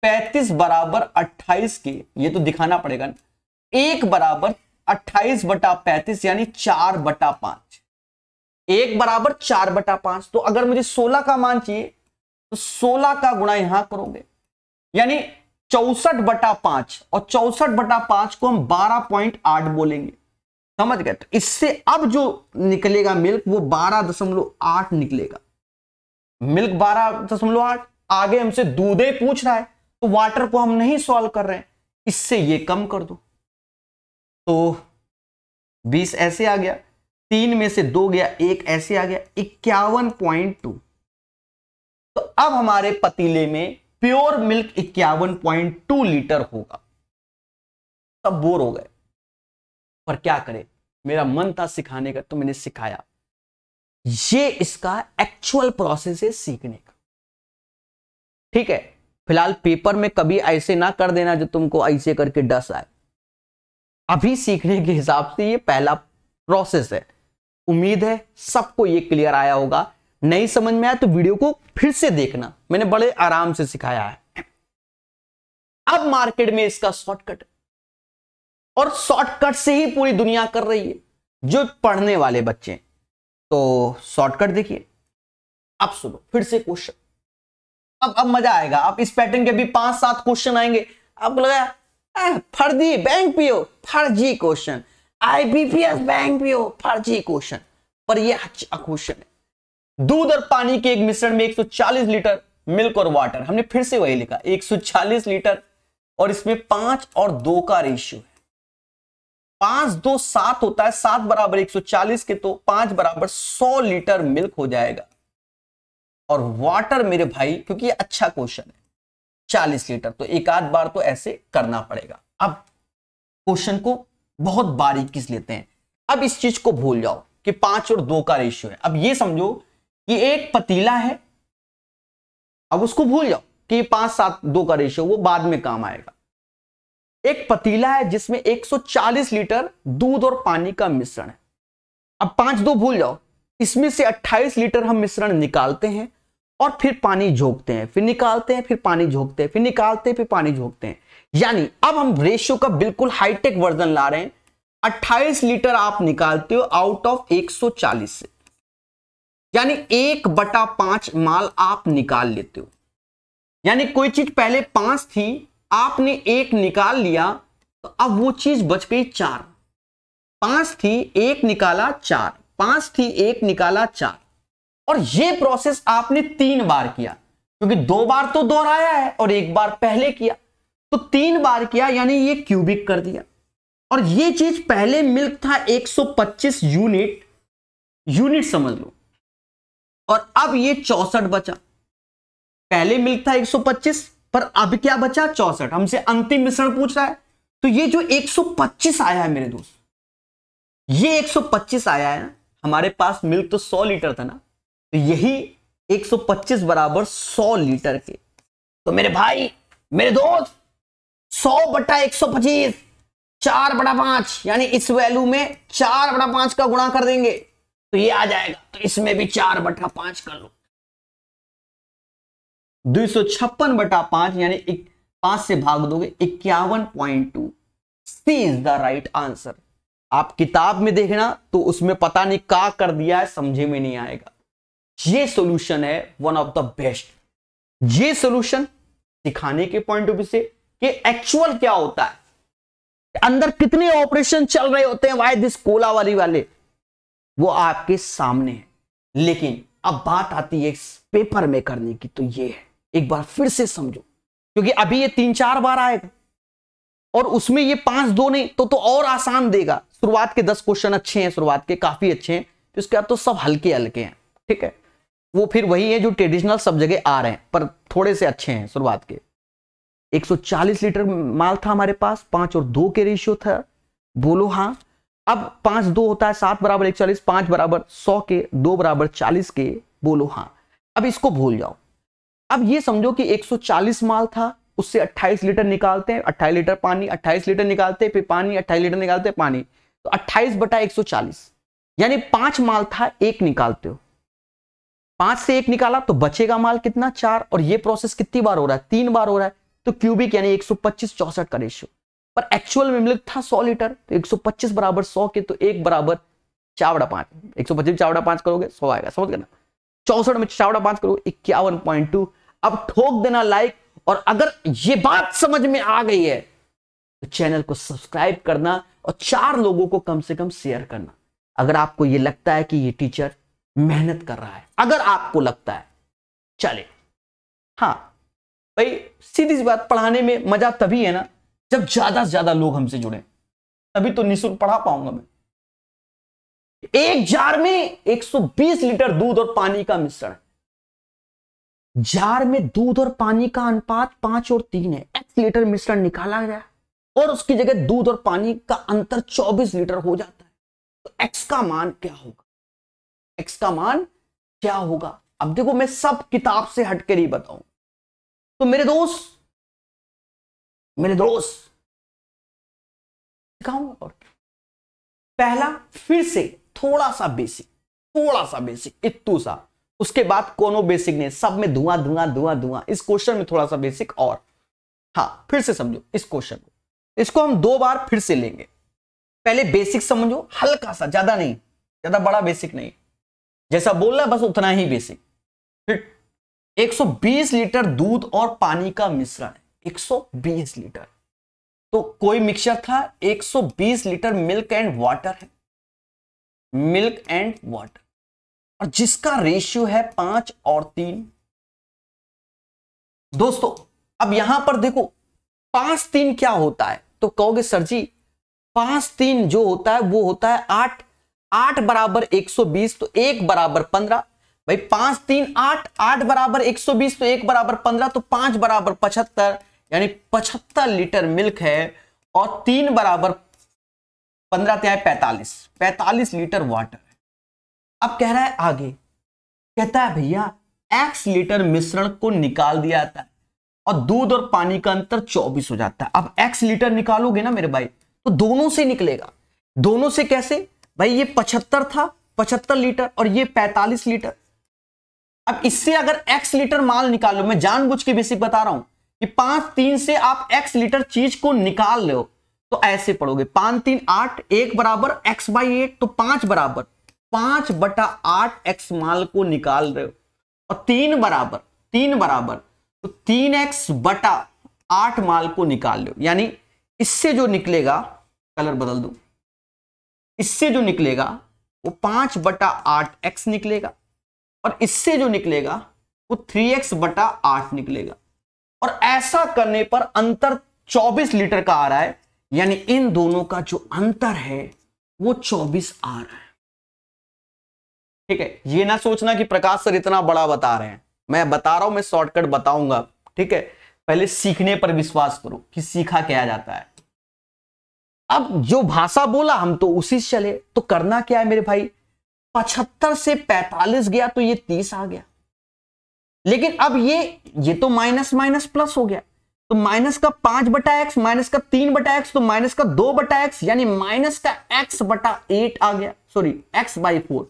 पैंतीस बराबर अट्ठाईस के ये तो दिखाना पड़ेगा ना एक बराबर अट्ठाईस बटा पैंतीस यानी चार बटा पांच एक बराबर चार बटा पांच तो अगर मुझे सोलह का मान चाहिए तो सोलह का गुणा यहां करोगे यानी चौसठ बटा पांच और चौसठ बटा पांच को हम बारह पॉइंट आठ बोलेंगे समझ गए तो इससे अब जो निकलेगा मिल्क वो बारह दशमलव आठ निकलेगा मिल्क बारह दशमलव आठ आगे हमसे दूधे पूछ रहा है तो वाटर को हम नहीं सॉल्व कर रहे हैं इससे ये कम कर दो तो बीस ऐसे आ गया तीन में से दो गया एक ऐसे आ गया इक्यावन पॉइंट टू तो अब हमारे पतीले में प्योर मिल्क इक्यावन पॉइंट टू लीटर होगा तब बोर हो गए पर क्या करें मेरा मन था सिखाने का तो मैंने सिखाया ये इसका एक्चुअल प्रोसेस है सीखने का ठीक है फिलहाल पेपर में कभी ऐसे ना कर देना जो तुमको ऐसे करके डस आए अभी सीखने के हिसाब से ये पहला प्रोसेस है उम्मीद है सबको ये क्लियर आया होगा नहीं समझ में आया तो वीडियो को फिर से देखना मैंने बड़े आराम से सिखाया है अब मार्केट में इसका शॉर्टकट और शॉर्टकट से ही पूरी दुनिया कर रही है जो पढ़ने वाले बच्चे तो शॉर्टकट देखिए अब सुनो फिर से क्वेश्चन अब अब मजा आएगा अब इस पैटर्न के भी पांच सात क्वेश्चन आएंगे अब लगाया फर्जी बैंक पीओ फर्जी क्वेश्चन आईबीपीएस बैंक भी हो फर्जी क्वेश्चन पर ये अच्छा क्वेश्चन है दूध और पानी के एक मिश्रण में 140 लीटर मिल्क और वाटर हमने फिर से वही लिखा 140 लीटर और इसमें पांच और दो का रेशियो है पांच दो सात होता है सात बराबर 140 के तो पांच बराबर 100 लीटर मिल्क हो जाएगा और वाटर मेरे भाई क्योंकि ये अच्छा क्वेश्चन है 40 लीटर तो एक आध बार तो ऐसे करना पड़ेगा अब क्वेश्चन को बहुत बारीकी से लेते हैं अब इस चीज को भूल जाओ कि पांच और दो का रेशियो है अब ये समझो कि एक पतीला है अब उसको भूल जाओ कि पांच सात दो का रेशियो वो बाद में काम आएगा एक पतीला है जिसमें 140 लीटर दूध और पानी का मिश्रण है अब पांच दो भूल जाओ इसमें से 28 लीटर हम मिश्रण निकालते हैं और फिर पानी झोंकते हैं फिर निकालते हैं फिर पानी झोंकते हैं फिर निकालते हैं फिर पानी झोंकते हैं यानी अब हम रेशियो का बिल्कुल हाईटेक वर्जन ला रहे हैं 28 लीटर आप निकालते हो आउट ऑफ 140 से यानी एक बटा पांच माल आप निकाल लेते हो यानी कोई चीज पहले पांच थी आपने एक निकाल लिया तो अब वो चीज बच गई चार पांच थी एक निकाला चार पांच थी एक निकाला चार और ये प्रोसेस आपने तीन बार किया क्योंकि दो बार तो दोहराया है और एक बार पहले किया तो तीन बार किया यानी ये क्यूबिक कर दिया और ये चीज पहले मिल्क था 125 यूनिट यूनिट समझ लो और अब ये चौसठ बचा पहले मिल्क था 125 पर अब क्या बचा चौसठ हमसे अंतिम मिश्रण पूछ रहा है तो ये जो 125 आया है मेरे दोस्त ये 125 आया है ना हमारे पास मिल्क तो 100 लीटर था ना तो यही 125 बराबर 100 लीटर के तो मेरे भाई मेरे दोस्त सौ बटा एक सौ पच्चीस चार बटा पांच यानी इस वैल्यू में चार बटा पांच का गुणा कर देंगे तो ये आ जाएगा तो इसमें भी चार बटा पांच कर लो दो सौ छप्पन बटा पांच यानी पांच से भाग दोगे इक्यावन point two C is the right answer आप किताब में देखना तो उसमें पता नहीं का कर दिया है समझे में नहीं आएगा ये सॉल्यूशन है वन ऑफ द बेस्ट ये सॉल्यूशन दिखाने के पॉइंट ऑफ व्यू से कि एक्चुअल क्या होता है अंदर कितने ऑपरेशन चल रहे होते हैं वाई दिस वाली वाले वो आपके सामने है लेकिन अब बात आती है पेपर में करने की तो ये है एक बार फिर से समझो क्योंकि अभी ये तीन चार बार आएगा और उसमें ये पांच दो नहीं तो तो और आसान देगा शुरुआत के दस क्वेश्चन अच्छे हैं शुरुआत के काफी अच्छे हैं तो उसके बाद तो सब हल्के हल्के हैं ठीक है वो फिर वही है जो ट्रेडिशनल सब जगह आ रहे हैं पर थोड़े से अच्छे हैं शुरुआत के 140 लीटर माल था हमारे पास पांच और दो के रेशियो था बोलो हाँ अब पांच दो होता है सात बराबर एक चालीस पांच बराबर सौ के दो बराबर चालीस के बोलो हाँ अब इसको भूल जाओ अब ये समझो कि 140 माल था उससे 28 लीटर निकालते हैं 28 लीटर पानी 28 लीटर निकालते हैं फिर पानी 28 लीटर निकालते हैं पानी तो 28 बटा 140 यानी पांच माल था एक निकालते हो पांच से एक निकाला तो बचेगा माल कितना चार और ये प्रोसेस कितनी बार हो रहा है तीन बार हो रहा है तो क्यूबिक यानी एक सौ पच्चीस चौसठ का रेशियो पर एक्चुअल में मिल्क था सौ लीटर तो एक सौ पच्चीस बराबर सौ के तो एक बराबर चावड़ा पांच एक सौ पच्चीस चावड़ा पांच करोगे सौ आएगा समझ गए ना चौसठ में चावड़ा पांच करोगे इक्यावन पॉइंट टू अब ठोक देना लाइक और अगर ये बात समझ में आ गई है तो चैनल को सब्सक्राइब करना और चार लोगों को कम से कम शेयर करना अगर आपको ये लगता है कि ये टीचर मेहनत कर रहा है अगर आपको लगता है चले हाँ भाई सीधी सी बात पढ़ाने में मजा तभी है ना जब ज्यादा से ज्यादा लोग हमसे जुड़े तभी तो निःशुल्क पढ़ा पाऊंगा मैं एक जार में 120 लीटर दूध और पानी का मिश्रण जार में दूध और पानी का अनुपात पांच और तीन है एक्स लीटर मिश्रण निकाला गया और उसकी जगह दूध और पानी का अंतर 24 लीटर हो जाता है तो एक्स का मान क्या होगा एक्स का मान क्या होगा अब देखो मैं सब किताब से हटकर ही बताऊं तो मेरे दोस्त मेरे दोस्त सिखाऊंगा और पहला फिर से थोड़ा सा बेसिक थोड़ा सा बेसिक इतू सा उसके बाद कोनो बेसिक नहीं सब में धुआं धुआं धुआं धुआं इस क्वेश्चन में थोड़ा सा बेसिक और हाँ फिर से समझो इस क्वेश्चन को इसको हम दो बार फिर से लेंगे पहले बेसिक समझो हल्का सा ज्यादा नहीं ज्यादा बड़ा बेसिक नहीं जैसा बोल रहा है बस उतना ही बेसिक फिर 120 लीटर दूध और पानी का मिश्रण 120 लीटर तो कोई मिक्सचर था 120 लीटर मिल्क एंड वाटर है मिल्क एंड वाटर और जिसका रेशियो है पांच और तीन दोस्तों अब यहां पर देखो पांच तीन क्या होता है तो कहोगे सर जी पांच तीन जो होता है वो होता है आठ आठ बराबर एक सौ बीस तो एक बराबर पंद्रह भाई पांच तीन आठ आठ बराबर एक सौ बीस तो एक बराबर पंद्रह तो पांच बराबर पचहत्तर यानी पचहत्तर लीटर मिल्क है और तीन बराबर पंद्रह त्याए पैतालीस पैतालीस लीटर वाटर है अब कह रहा है आगे कहता है भैया एक्स लीटर मिश्रण को निकाल दिया जाता है और दूध और पानी का अंतर चौबीस हो जाता है अब एक्स लीटर निकालोगे ना मेरे भाई तो दोनों से निकलेगा दोनों से कैसे भाई ये पचहत्तर था पचहत्तर लीटर और ये पैतालीस लीटर अब इससे अगर एक्स लीटर माल निकालो मैं जानबूझ के बेसिक बता रहा हूं कि पांच तीन से आप एक्स लीटर चीज को निकाल लो तो ऐसे पढ़ोगे पांच तीन आठ एक बराबर एक्स बाई एट तो पांच बराबर पांच बटा आठ एक्स माल को निकाल रहे हो और तीन बराबर तीन बराबर तो तीन एक्स बटा आठ माल को निकाल लो यानी इससे जो निकलेगा कलर बदल दो इससे जो निकलेगा वो पांच बटा आठ एक्स निकलेगा और इससे जो निकलेगा वो थ्री एक्स बटा आठ निकलेगा और ऐसा करने पर अंतर चौबीस लीटर का आ रहा है यानी इन दोनों का जो अंतर है वो चौबीस आ रहा है ठीक है ये ना सोचना कि प्रकाश सर इतना बड़ा बता रहे हैं मैं बता रहा हूं मैं शॉर्टकट बताऊंगा ठीक है पहले सीखने पर विश्वास करो कि सीखा क्या जाता है अब जो भाषा बोला हम तो उसी से चले तो करना क्या है मेरे भाई पचहत्तर से पैतालीस गया तो ये तीस आ गया लेकिन अब ये ये तो माइनस माइनस प्लस हो गया तो माइनस का पांच बटा एक्स माइनस का तीन बटा एक्स तो माइनस का दो बटा एक्स यानी माइनस का एक्स बटा एट आ गया सॉरी एक्स बाई फोर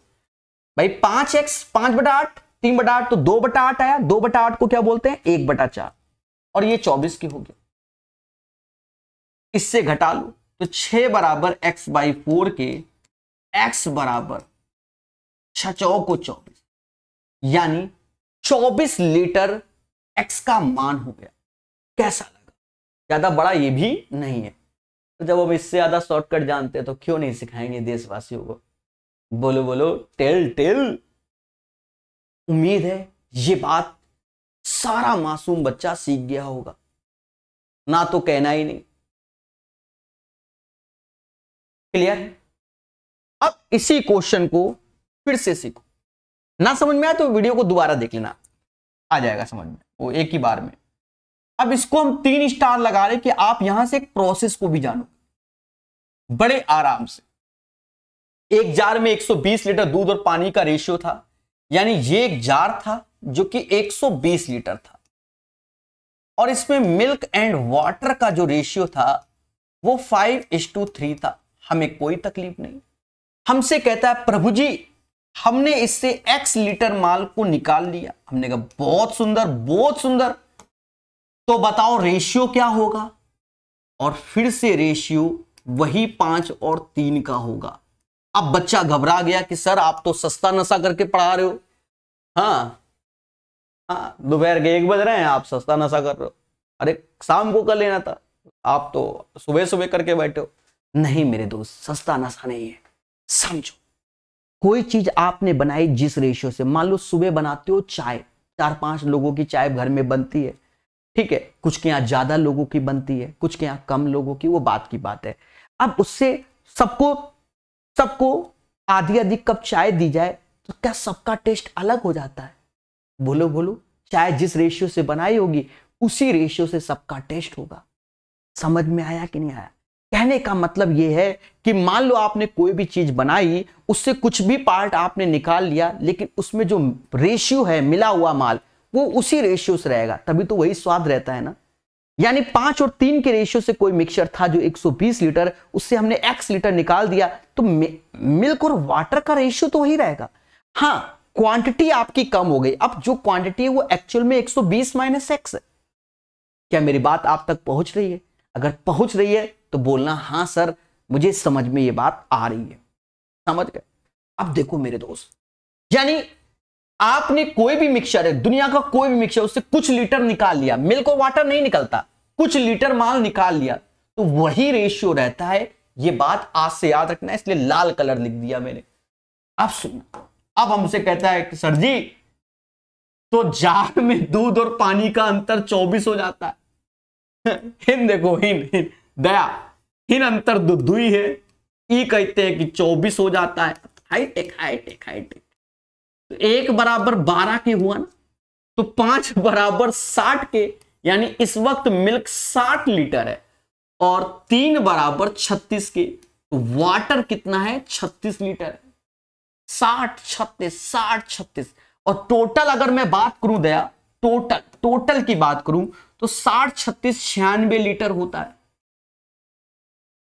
भाई पांच एक्स पांच बटा आठ तीन बटा आठ तो दो बटा आठ आया दो बटा आठ को क्या बोलते हैं एक बटा चार और ये चौबीस की हो गया इससे घटा लो तो छह बराबर एक्स बाई फोर के एक्स बराबर छचो अच्छा, को चौबीस यानी चौबीस लीटर एक्स का मान हो गया कैसा लगा ज्यादा बड़ा ये भी नहीं है तो जब हम इससे ज्यादा शॉर्टकट जानते हैं तो क्यों नहीं सिखाएंगे देशवासियों को बोलो बोलो टेल टेल उम्मीद है ये बात सारा मासूम बच्चा सीख गया होगा ना तो कहना ही नहीं क्लियर है अब इसी क्वेश्चन को फिर से सीखो ना समझ में आए तो वीडियो को दोबारा देख लेना आ जाएगा समझ में वो एक ही बार में अब इसको हम तीन स्टार लगा रहे कि आप यहां से प्रोसेस को भी जानो बड़े आराम से एक जार में 120 लीटर दूध और पानी का रेशियो था यानी ये एक जार था जो कि 120 लीटर था और इसमें मिल्क एंड वाटर का जो रेशियो था वो फाइव इस टू थ्री था हमें कोई तकलीफ नहीं हमसे कहता है प्रभु जी हमने इससे x लीटर माल को निकाल लिया हमने कहा बहुत सुंदर बहुत सुंदर तो बताओ रेशियो क्या होगा और फिर से रेशियो वही पांच और तीन का होगा अब बच्चा घबरा गया कि सर आप तो सस्ता नशा करके पढ़ा रहे हो हाँ हाँ दोपहर के एक बज रहे हैं आप सस्ता नशा कर रहे हो अरे शाम को कर लेना था आप तो सुबह सुबह करके बैठे हो नहीं मेरे दोस्त सस्ता नशा नहीं है समझो कोई चीज आपने बनाई जिस रेशियो से मान लो सुबह बनाते हो चाय चार पांच लोगों की चाय घर में बनती है ठीक है कुछ के यहाँ ज्यादा लोगों की बनती है कुछ के यहाँ कम लोगों की वो बात की बात है अब उससे सबको सबको आधी आधी कप चाय दी जाए तो क्या सबका टेस्ट अलग हो जाता है बोलो बोलो चाय जिस रेशियो से बनाई होगी उसी रेशियो से सबका टेस्ट होगा समझ में आया कि नहीं आया कहने का मतलब यह है कि मान लो आपने कोई भी चीज बनाई उससे कुछ भी पार्ट आपने निकाल लिया लेकिन उसमें जो रेशियो है मिला हुआ माल वो उसी रेशियो से रहेगा तभी तो वही स्वाद रहता है ना यानी पांच और तीन के रेशियो से कोई मिक्सचर था जो 120 लीटर उससे हमने एक्स लीटर निकाल दिया तो मिल्क और वाटर का रेशियो तो वही रहेगा हाँ क्वांटिटी आपकी कम हो गई अब जो क्वांटिटी है वो एक्चुअल में 120 माइनस एक्स है क्या मेरी बात आप तक पहुंच रही है अगर पहुंच रही है तो बोलना हाँ सर मुझे समझ में ये बात आ रही है समझ गए अब देखो मेरे दोस्त यानी आपने कोई भी मिक्सर है दुनिया का कोई भी मिक्सर उससे कुछ लीटर निकाल लिया मिल्क और वाटर नहीं निकलता कुछ लीटर माल निकाल लिया तो वही रेशियो रहता है ये बात आज से याद रखना है इसलिए लाल कलर लिख दिया मैंने अब सुन अब हमसे कहता है कि सर जी तो जाट में दूध और पानी का अंतर 24 हो जाता है हिन देखो हिन हिन दया हिन अंतर दुई है ई कहते हैं कि चौबीस हो जाता है टेक हाई टेक तो एक बराबर बारह के हुआ ना तो पांच बराबर साठ के यानी इस वक्त मिल्क साठ लीटर है और तीन बराबर छत्तीस के तो वाटर कितना है छत्तीस लीटर है साठ छत्तीस साठ छत्तीस और टोटल अगर मैं बात करूं दया टोटल टोटल की बात करूं तो साठ छत्तीस छियानवे लीटर होता है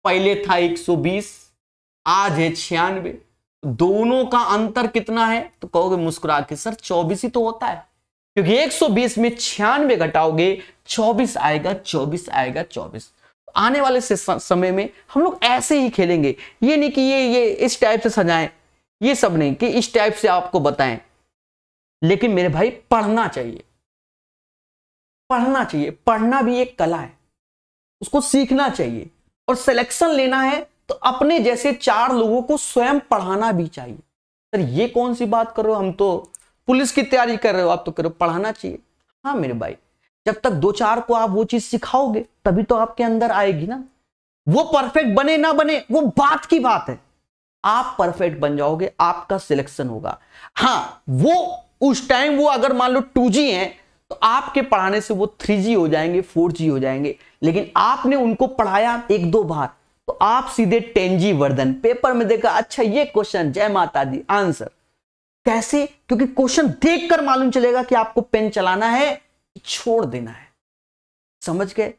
पहले था 120 आज है छियानवे दोनों का अंतर कितना है तो कहोगे मुस्कुरा के सर 24 ही तो होता है क्योंकि 120 में छियानवे घटाओगे 24 आएगा 24 आएगा 24 आने वाले से समय में हम लोग ऐसे ही खेलेंगे ये नहीं कि ये ये इस टाइप से सजाएं ये सब नहीं कि इस टाइप से आपको बताएं लेकिन मेरे भाई पढ़ना चाहिए पढ़ना चाहिए पढ़ना भी एक कला है उसको सीखना चाहिए और सिलेक्शन लेना है तो अपने जैसे चार लोगों को स्वयं पढ़ाना भी चाहिए सर ये कौन सी बात करो हम तो पुलिस की तैयारी कर रहे हो आप तो करो पढ़ाना चाहिए हाँ मेरे भाई जब तक दो चार को आप वो चीज सिखाओगे तभी तो आपके अंदर आएगी ना वो परफेक्ट बने ना बने वो बात की बात है आप परफेक्ट बन जाओगे आपका सिलेक्शन होगा हाँ वो उस टाइम वो अगर मान लो टू जी है तो आपके पढ़ाने से वो थ्री हो जाएंगे फोर हो जाएंगे लेकिन आपने उनको पढ़ाया एक दो बार तो आप सीधे जी वर्धन पेपर में देखा अच्छा ये क्वेश्चन जय माता दी आंसर कैसे क्योंकि क्वेश्चन देखकर मालूम चलेगा कि आपको पेन चलाना है छोड़ देना है समझ गए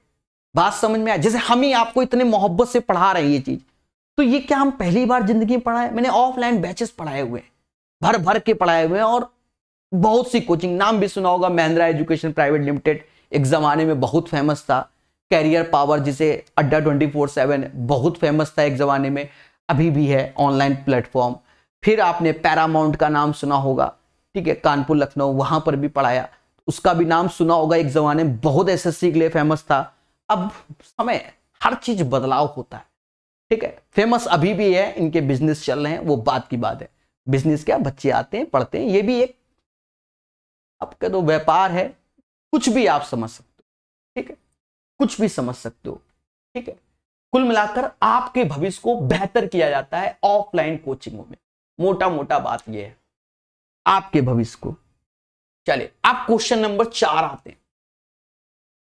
बात समझ में आया जैसे हम ही आपको इतने मोहब्बत से पढ़ा रहे हैं ये चीज तो ये क्या हम पहली बार जिंदगी में पढ़ाए मैंने ऑफलाइन बैचेस पढ़ाए हुए हैं भर भर के पढ़ाए हुए हैं और बहुत सी कोचिंग नाम भी सुना होगा महिंद्रा एजुकेशन प्राइवेट लिमिटेड एक ज़माने में बहुत फेमस था कैरियर पावर जिसे अड्डा ट्वेंटी फोर सेवन बहुत फेमस था एक ज़माने में अभी भी है ऑनलाइन प्लेटफॉर्म फिर आपने पैरामाउंट का नाम सुना होगा ठीक है कानपुर लखनऊ वहां पर भी पढ़ाया उसका भी नाम सुना होगा एक ज़माने में बहुत एसएससी के लिए फेमस था अब समय हर चीज़ बदलाव होता है ठीक है फेमस अभी भी है इनके बिजनेस चल रहे हैं वो बात की बात है बिजनेस क्या बच्चे आते हैं पढ़ते हैं ये भी एक आपका तो व्यापार है कुछ भी आप समझ सकते हो ठीक है कुछ भी समझ सकते हो ठीक है कुल मिलाकर आपके भविष्य को बेहतर किया जाता है ऑफलाइन कोचिंगों में मोटा मोटा बात यह है आपके भविष्य को चलिए आप क्वेश्चन नंबर चार आते हैं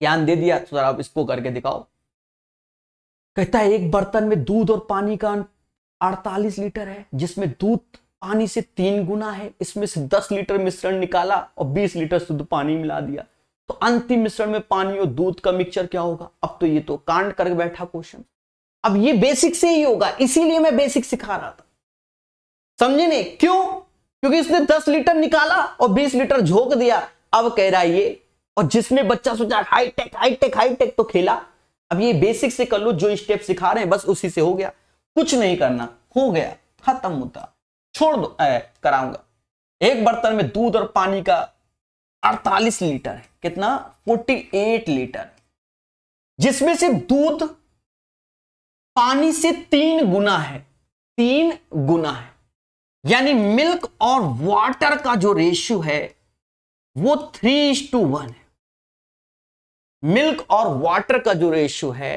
ज्ञान दे दिया तो आप इसको करके दिखाओ कहता है एक बर्तन में दूध और पानी का 48 लीटर है जिसमें दूध पानी से तीन गुना है इसमें से दस लीटर मिश्रण निकाला और बीस लीटर शुद्ध पानी मिला दिया तो अंतिम मिश्रण में पानी और दूध का मिक्सचर क्या होगा अब तो ये तो कांड कर बैठा क्वेश्चन अब ये बेसिक से ही होगा इसीलिए मैं बेसिक सिखा रहा था समझे नहीं क्यों क्योंकि इसने 10 लीटर निकाला और 20 लीटर झोंक दिया अब कह रहा है ये और जिसने बच्चा सोचा हाईटेक हाईटेक हाईटेक तो खेला अब ये बेसिक से कर लो जो स्टेप सिखा रहे हैं बस उसी से हो गया कुछ नहीं करना हो गया खत्म होता छोड़ दो कराऊंगा एक बर्तन में दूध और पानी का 48 लीटर है कितना 48 लीटर जिसमें से दूध पानी से तीन गुना है तीन गुना है यानी मिल्क और वाटर का जो रेशियो है वो थ्री टू वन है मिल्क और वाटर का जो रेशियो है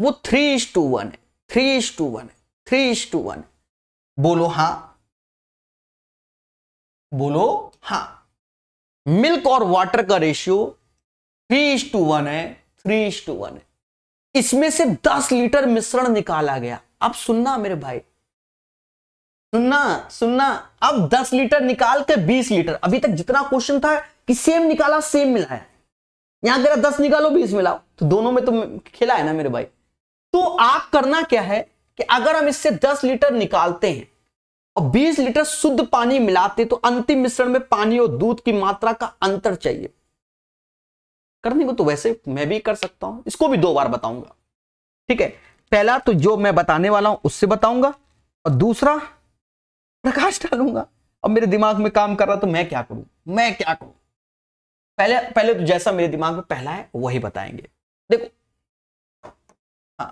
वो थ्री टू वन है थ्री टू वन है थ्री टू वन बोलो हां बोलो हा मिल्क और वाटर का ratio three is to one है थ्री इज टू वन है इसमें से दस लीटर मिश्रण निकाला गया अब सुनना मेरे भाई सुनना सुनना अब दस लीटर निकाल के बीस लीटर अभी तक जितना क्वेश्चन था कि सेम निकाला सेम मिला है यहां अगर दस निकालो बीस मिलाओ तो दोनों में तो खिला है ना मेरे भाई तो आप करना क्या है कि अगर हम इससे दस लीटर निकालते हैं और 20 लीटर शुद्ध पानी मिलाते तो अंतिम मिश्रण में पानी और दूध की मात्रा का अंतर चाहिए करने को तो वैसे मैं भी कर सकता हूं इसको भी दो बार बताऊंगा ठीक है पहला तो जो मैं बताने वाला हूं उससे बताऊंगा और दूसरा प्रकाश डालूंगा अब मेरे दिमाग में काम कर रहा तो मैं क्या करूं मैं क्या करूं पहले पहले तो जैसा मेरे दिमाग में पहला है वही बताएंगे देखो हाँ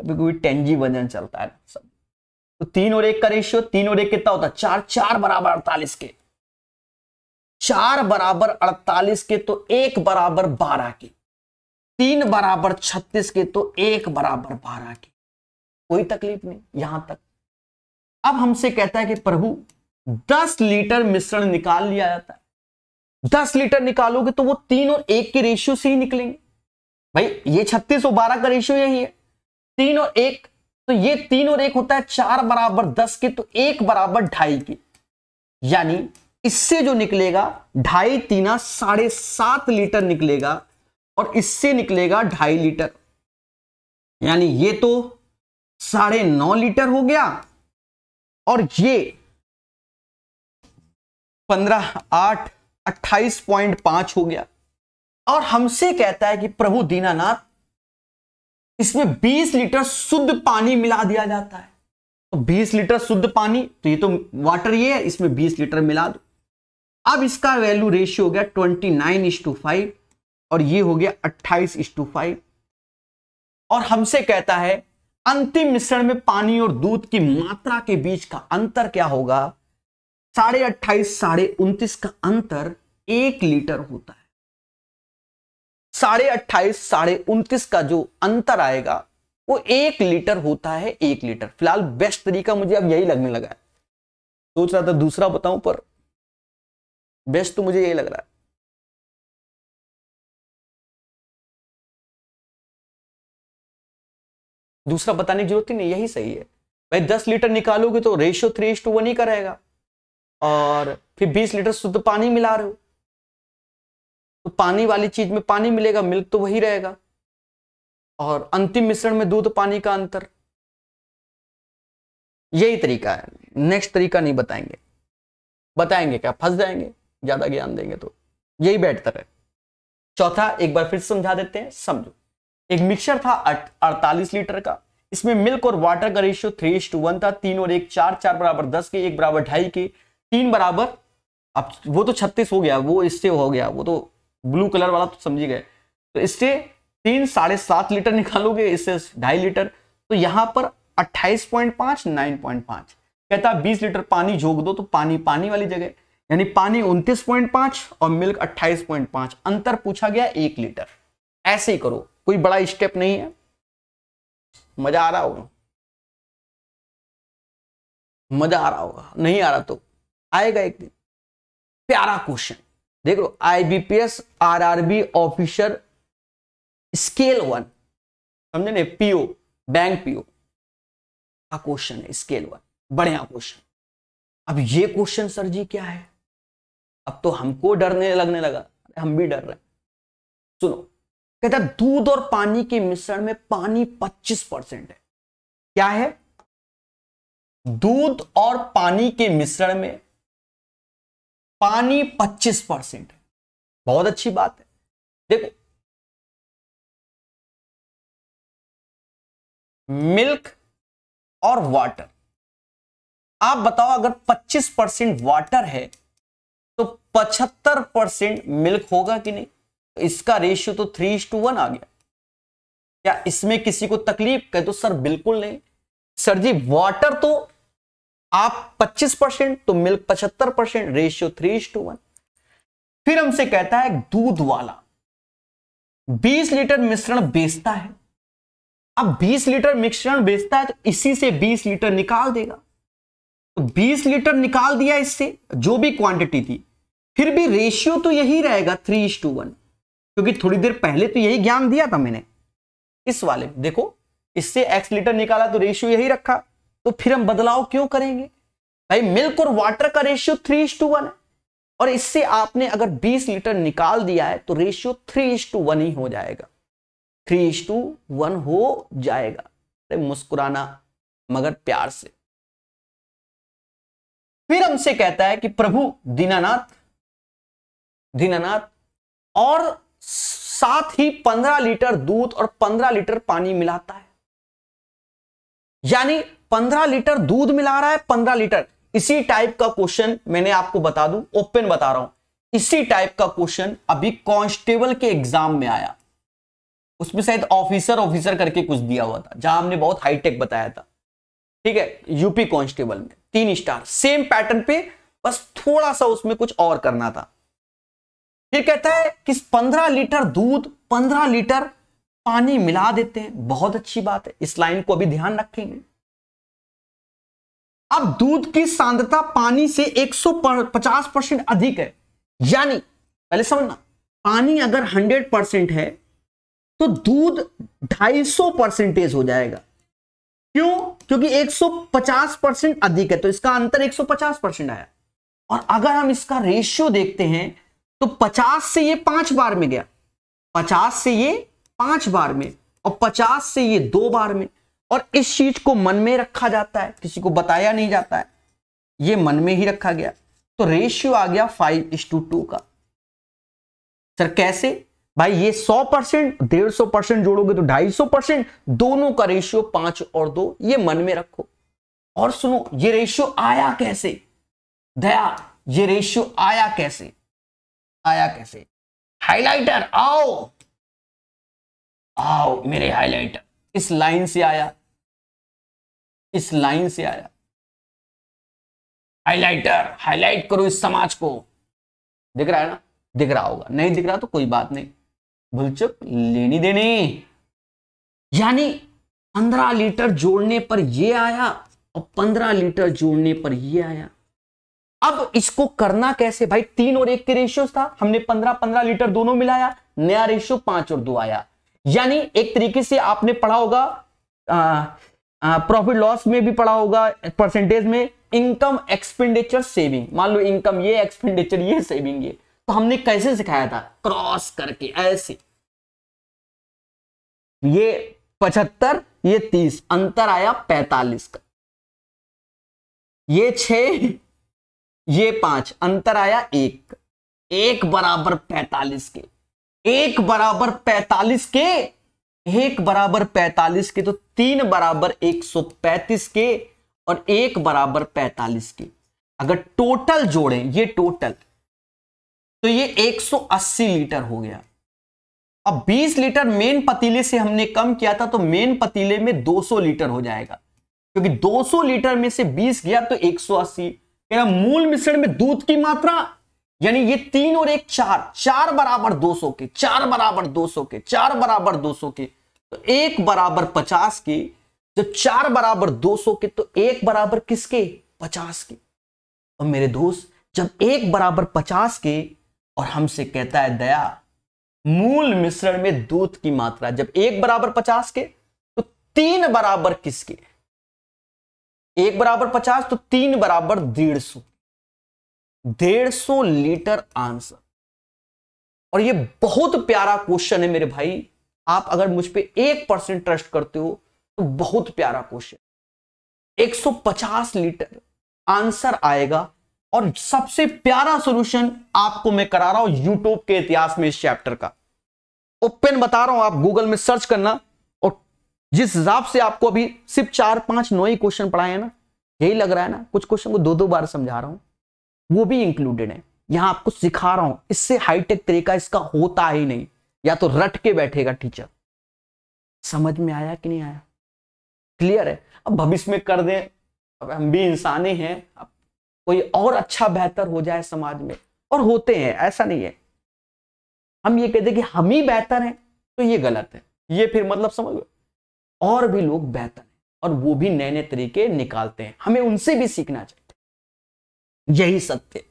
कभी कोई टेंजी वजन चलता है सब तो तीन और एक का रेशियो तीन और एक कितना होता है चार चार बराबर अड़तालीस के चार बराबर अड़तालीस के तो एक बराबर बारह के तीन बराबर छत्तीस के तो एक बराबर बारह के कोई तकलीफ नहीं यहां तक अब हमसे कहता है कि प्रभु दस लीटर मिश्रण निकाल लिया जाता है दस लीटर निकालोगे तो वो तीन और एक के रेशियो से ही निकलेंगे भाई ये छत्तीस और बारह का रेशियो यही है तीन और एक तो ये तीन और एक होता है चार बराबर दस के तो एक बराबर ढाई के यानी इससे जो निकलेगा ढाई तीना साढ़े सात लीटर निकलेगा और इससे निकलेगा ढाई लीटर यानी ये तो साढ़े नौ लीटर हो गया और ये पंद्रह आठ अट्ठाईस पॉइंट पांच हो गया और हमसे कहता है कि प्रभु दीनानाथ इसमें 20 लीटर शुद्ध पानी मिला दिया जाता है तो 20 लीटर शुद्ध पानी तो ये तो वाटर ये है इसमें 20 लीटर मिला दो अब इसका वैल्यू रेशियो हो गया 29 नाइन इस टू फाइव और ये हो गया 28 इस टू फाइव और हमसे कहता है अंतिम मिश्रण में पानी और दूध की मात्रा के बीच का अंतर क्या होगा साढ़े अट्ठाईस साढ़े उन्तीस का अंतर एक लीटर होता है साढ़े अट्ठाईस साढ़े उनतीस का जो अंतर आएगा वो एक लीटर होता है एक लीटर फिलहाल बेस्ट तरीका मुझे अब यही लगने लगा है सोच रहा था दूसरा बताऊं पर बेस्ट तो मुझे यही लग रहा है दूसरा बताने की जरूरत ही नहीं यही सही है भाई दस लीटर निकालोगे तो ratio three is to one ही का रहेगा और फिर बीस लीटर शुद्ध पानी मिला रहे हो तो पानी वाली चीज में पानी मिलेगा मिल्क तो वही रहेगा और अंतिम मिश्रण में दूध पानी का अंतर यही तरीका है नेक्स्ट तरीका नहीं बताएंगे बताएंगे क्या फंस जाएंगे ज्यादा ज्ञान देंगे तो यही बेहतर है चौथा एक बार फिर समझा देते हैं समझो एक मिक्सर था अड़तालीस लीटर का इसमें मिल्क और वाटर का रेशियो थ्री टू वन था तीन और एक चार चार बराबर दस के एक बराबर ढाई के तीन बराबर अब वो तो छत्तीस हो गया वो इससे हो गया वो तो ब्लू कलर वाला तो समझी गए तो इससे तीन साढ़े सात लीटर निकालोगे इससे ढाई लीटर तो यहां पर अट्ठाईस पॉइंट पांच नाइन पॉइंट पांच कहता बीस लीटर पानी झोंक दो तो पानी पानी वाली जगह यानी पानी उन्तीस पॉइंट पांच और मिल्क अट्ठाईस पॉइंट पांच अंतर पूछा गया एक लीटर ऐसे ही करो कोई बड़ा स्टेप नहीं है मजा आ रहा होगा मजा आ रहा होगा नहीं आ रहा तो आएगा एक दिन प्यारा क्वेश्चन देख लो IBPS RRB officer scale one समझे ना पीओ बैंक पीओ का क्वेश्चन है स्केल वन बढ़िया क्वेश्चन अब ये क्वेश्चन सर जी क्या है अब तो हमको डरने लगने लगा हम भी डर रहे सुनो कहता दूध और पानी के मिश्रण में पानी 25 परसेंट है क्या है दूध और पानी के मिश्रण में पानी 25 परसेंट है बहुत अच्छी बात है देखो मिल्क और वाटर आप बताओ अगर 25 परसेंट वाटर है तो 75 परसेंट मिल्क होगा कि नहीं इसका रेशियो तो थ्री टू वन आ गया क्या इसमें किसी को तकलीफ कह दो तो सर बिल्कुल नहीं सर जी वाटर तो आप 25 परसेंट तो milk 75 percent ratio three to one फिर हमसे कहता है दूध वाला 20 लीटर मिश्रण बेचता है अब 20 लीटर मिश्रण बेचता है तो इसी से 20 लीटर निकाल देगा तो 20 लीटर निकाल दिया इससे जो भी क्वांटिटी थी फिर भी रेशियो तो यही रहेगा थ्री इज टू वन क्योंकि थोड़ी देर पहले तो यही ज्ञान दिया था मैंने इस वाले देखो इससे एक्स लीटर निकाला तो रेशियो यही रखा तो फिर हम बदलाव क्यों करेंगे भाई मिल्क और वाटर का ratio three is to one है और इससे आपने अगर 20 लीटर निकाल दिया है तो ratio three is to one ही हो जाएगा थ्री इज टू वन हो जाएगा अरे मुस्कुराना मगर प्यार से फिर हमसे कहता है कि प्रभु दीनानाथ दीनानाथ और साथ ही पंद्रह लीटर दूध और पंद्रह लीटर पानी मिलाता है यानी पंद्रह लीटर दूध मिला रहा है पंद्रह लीटर इसी टाइप का क्वेश्चन मैंने आपको बता दू ओपन बता रहा हूं इसी टाइप का क्वेश्चन अभी कांस्टेबल के एग्जाम में आया उसमें शायद ऑफिसर ऑफिसर करके कुछ दिया हुआ था जहां हमने बहुत हाईटेक बताया था ठीक है यूपी कांस्टेबल में तीन स्टार सेम पैटर्न पे बस थोड़ा सा उसमें कुछ और करना था फिर कहता है कि पंद्रह लीटर दूध पंद्रह लीटर पानी मिला देते हैं बहुत अच्छी बात है इस लाइन को अभी ध्यान रखेंगे अब दूध की सांद्रता पानी से 150 परसेंट अधिक है यानी पहले समझना पानी अगर 100 परसेंट है तो दूध 250 परसेंटेज हो जाएगा क्यों क्योंकि 150 परसेंट अधिक है तो इसका अंतर 150 परसेंट आया और अगर हम इसका रेशियो देखते हैं तो 50 से ये पांच बार में गया 50 से ये पांच बार में और पचास से ये दो बार में और इस चीज को मन में रखा जाता है किसी को बताया नहीं जाता है ये मन में ही रखा गया तो रेशियो आ गया फाइव इस टू टू का सर कैसे भाई ये सौ परसेंट डेढ़ सौ परसेंट जोड़ोगे तो ढाई सौ परसेंट दोनों का रेशियो पांच और दो ये मन में रखो और सुनो ये रेशियो आया कैसे दया ये रेशियो आया कैसे आया कैसे हाइलाइटर आओ आओ मेरे हाईलाइट इस लाइन से आया इस लाइन से आया हाईलाइटर हाईलाइट करो इस समाज को दिख रहा है ना दिख रहा होगा नहीं दिख रहा तो कोई बात नहीं भूलचुप लेनी देनी यानी पंद्रह लीटर जोड़ने पर ये आया और पंद्रह लीटर जोड़ने पर ये आया अब इसको करना कैसे भाई तीन और एक के रेशियो था हमने पंद्रह पंद्रह लीटर दोनों मिलाया नया रेशियो पांच और दो आया यानी एक तरीके से आपने पढ़ा होगा प्रॉफिट लॉस में भी पढ़ा होगा परसेंटेज में इनकम एक्सपेंडिचर सेविंग मान लो इनकम ये एक्सपेंडिचर ये सेविंग ये तो हमने कैसे सिखाया था क्रॉस करके ऐसे ये पचहत्तर ये तीस अंतर आया पैतालीस का ये छ ये पांच अंतर आया एक एक बराबर पैतालीस के एक बराबर पैतालीस के एक बराबर पैतालीस के तो तीन बराबर एक सौ पैंतीस के और एक बराबर पैतालीस के अगर टोटल जोड़े ये टोटल तो ये 180 लीटर हो गया अब 20 लीटर मेन पतीले से हमने कम किया था तो मेन पतीले में 200 लीटर हो जाएगा क्योंकि 200 लीटर में से 20 गया तो 180 अस्सी मूल मिश्रण में दूध की मात्रा यानी ये तीन और एक चार चार बराबर 200 के चार बराबर 200 के चार बराबर 200 के तो एक बराबर 50 के जब चार बराबर 200 के तो एक बराबर किसके 50 के और मेरे दोस्त जब एक बराबर 50 के और हमसे कहता है दया मूल मिश्रण में दूध की मात्रा जब एक बराबर पचास के तो तीन बराबर किसके एक बराबर पचास तो तीन बराबर डेढ़ सौ डेढ़ सौ लीटर आंसर और ये बहुत प्यारा क्वेश्चन है मेरे भाई आप अगर मुझ पर एक परसेंट ट्रस्ट करते हो तो बहुत प्यारा क्वेश्चन 150 लीटर आंसर आएगा और सबसे प्यारा सॉल्यूशन आपको मैं करा रहा हूं यूट्यूब के इतिहास में इस चैप्टर का ओपन बता रहा हूं आप गूगल में सर्च करना और जिस हिसाब से आपको अभी सिर्फ चार पांच नौ ही क्वेश्चन पढ़ाए ना यही लग रहा है ना कुछ क्वेश्चन को दो दो बार समझा रहा हूं वो भी इंक्लूडेड है यहां आपको सिखा रहा हूं इससे हाईटेक तरीका इसका होता ही नहीं या तो रट के बैठेगा टीचर समझ में आया कि नहीं आया क्लियर है अब भविष्य में कर दें अब हम भी इंसान ही हैं अब कोई और अच्छा बेहतर हो जाए समाज में और होते हैं ऐसा नहीं है हम ये कहते कि हम ही बेहतर हैं तो ये गलत है ये फिर मतलब समझ और भी लोग बेहतर हैं और वो भी नए नए तरीके निकालते हैं हमें उनसे भी सीखना चाहिए यही सत्य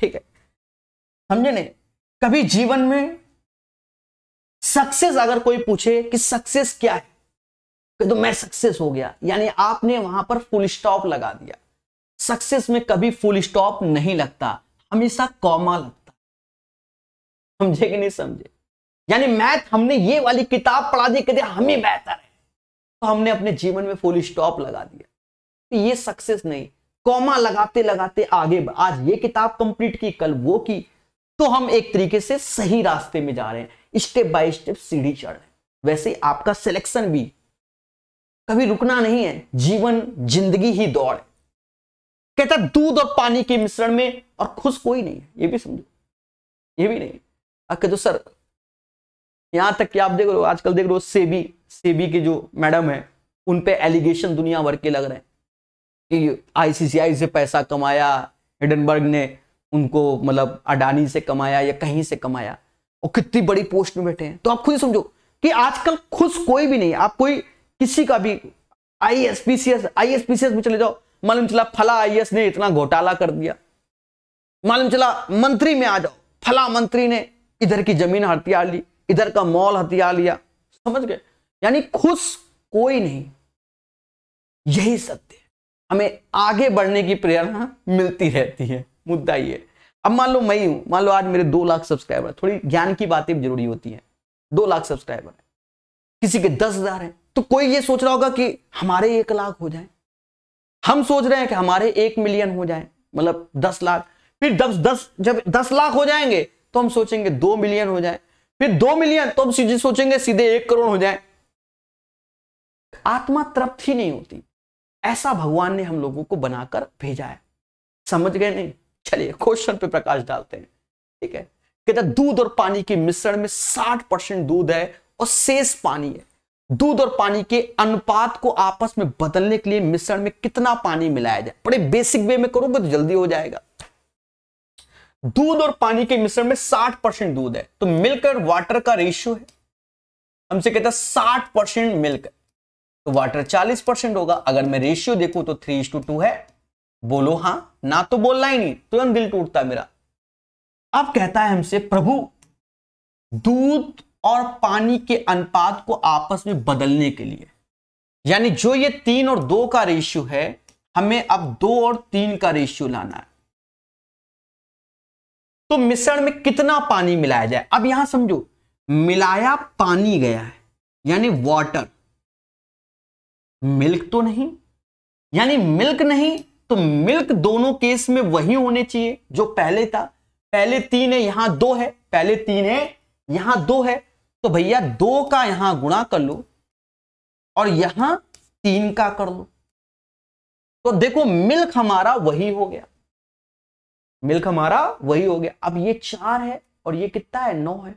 ठीक है समझे नहीं कभी जीवन में सक्सेस अगर कोई पूछे कि सक्सेस क्या है तो मैं सक्सेस हो गया यानी आपने वहां पर फुल स्टॉप लगा दिया सक्सेस में कभी फुल स्टॉप नहीं लगता हमेशा कॉमा लगता समझे कि नहीं समझे यानी मैथ हमने ये वाली किताब पढ़ा दी कहते हम ही बेहतर है तो हमने अपने जीवन में फुल स्टॉप लगा दिया तो ये सक्सेस नहीं कॉमा लगाते लगाते आगे आज ये किताब कंप्लीट की कल वो की तो हम एक तरीके से सही रास्ते में जा रहे हैं स्टेप बाय स्टेप सीढ़ी चढ़ रहे हैं वैसे आपका सिलेक्शन भी कभी रुकना नहीं है जीवन जिंदगी ही दौड़ है कहता दूध और पानी के मिश्रण में और खुश कोई नहीं है ये भी समझो ये भी नहीं आके तो सर यहां तक कि आप देख रहे हो आजकल देख रहे हो सेबी सेबी के जो मैडम है उन पे एलिगेशन दुनिया भर के लग रहे हैं आईसीसीआई से पैसा कमाया हिडनबर्ग ने उनको मतलब अडानी से कमाया या कहीं से कमाया और कितनी बड़ी पोस्ट में बैठे हैं तो आप खुद ही समझो कि आजकल खुद कोई भी नहीं आप कोई किसी का भी I S P C S I S P C S में चले जाओ मालूम चला फला आई एस ने इतना घोटाला कर दिया मालूम चला मंत्री में आ जाओ फला मंत्री ने इधर की जमीन हथियार ली इधर का मॉल हथियार लिया समझ गए यानी खुश कोई नहीं यही सत्य हमें आगे बढ़ने की प्रेरणा मिलती रहती है मुद्दा ये अब मान लो मैं हूं मान लो आज मेरे दो लाख सब्सक्राइबर थोड़ी ज्ञान की बातें भी जरूरी होती है दो लाख सब्सक्राइबर है किसी के दस हजार है तो कोई ये सोच रहा होगा कि हमारे एक लाख हो जाए हम सोच रहे हैं कि हमारे एक मिलियन हो जाए मतलब दस लाख फिर दस दस जब दस लाख हो जाएंगे तो हम सोचेंगे दो मिलियन हो जाए फिर दो मिलियन तो हम सीधे सोचेंगे सीधे एक करोड़ हो जाए आत्मा तृप्त ही नहीं होती ऐसा भगवान ने हम लोगों को बनाकर भेजा है समझ गए नहीं चलिए क्वेश्चन पे प्रकाश डालते हैं ठीक है कहता दूध और पानी के मिश्रण में 60 परसेंट दूध है और शेष पानी है दूध और पानी के अनुपात को आपस में बदलने के लिए मिश्रण में कितना पानी मिलाया जाए बड़े बेसिक वे में करोगे तो जल्दी हो जाएगा दूध और पानी के मिश्रण में 60 परसेंट दूध है तो मिलकर वाटर का रेशियो है हमसे कहता साठ परसेंट मिल्क तो वाटर 40 परसेंट होगा अगर मैं रेशियो देखू तो थ्री टू टू है बोलो हां ना तो बोलना ही नहीं तुरंत दिल टूटता मेरा अब कहता है हमसे प्रभु दूध और पानी के अनुपात को आपस में बदलने के लिए यानी जो ये तीन और दो का रेशियो है हमें अब दो और तीन का रेशियो लाना है तो मिश्रण में कितना पानी मिलाया जाए अब यहां समझो मिलाया पानी गया है यानी वाटर मिल्क तो नहीं यानी मिल्क नहीं तो मिल्क दोनों केस में वही होने चाहिए जो पहले था पहले तीन है यहां दो है पहले तीन है यहां दो है तो भैया दो का यहां गुणा कर लो और यहां तीन का कर लो तो देखो मिल्क हमारा वही हो गया मिल्क हमारा वही हो गया अब ये चार है और ये कितना है नौ है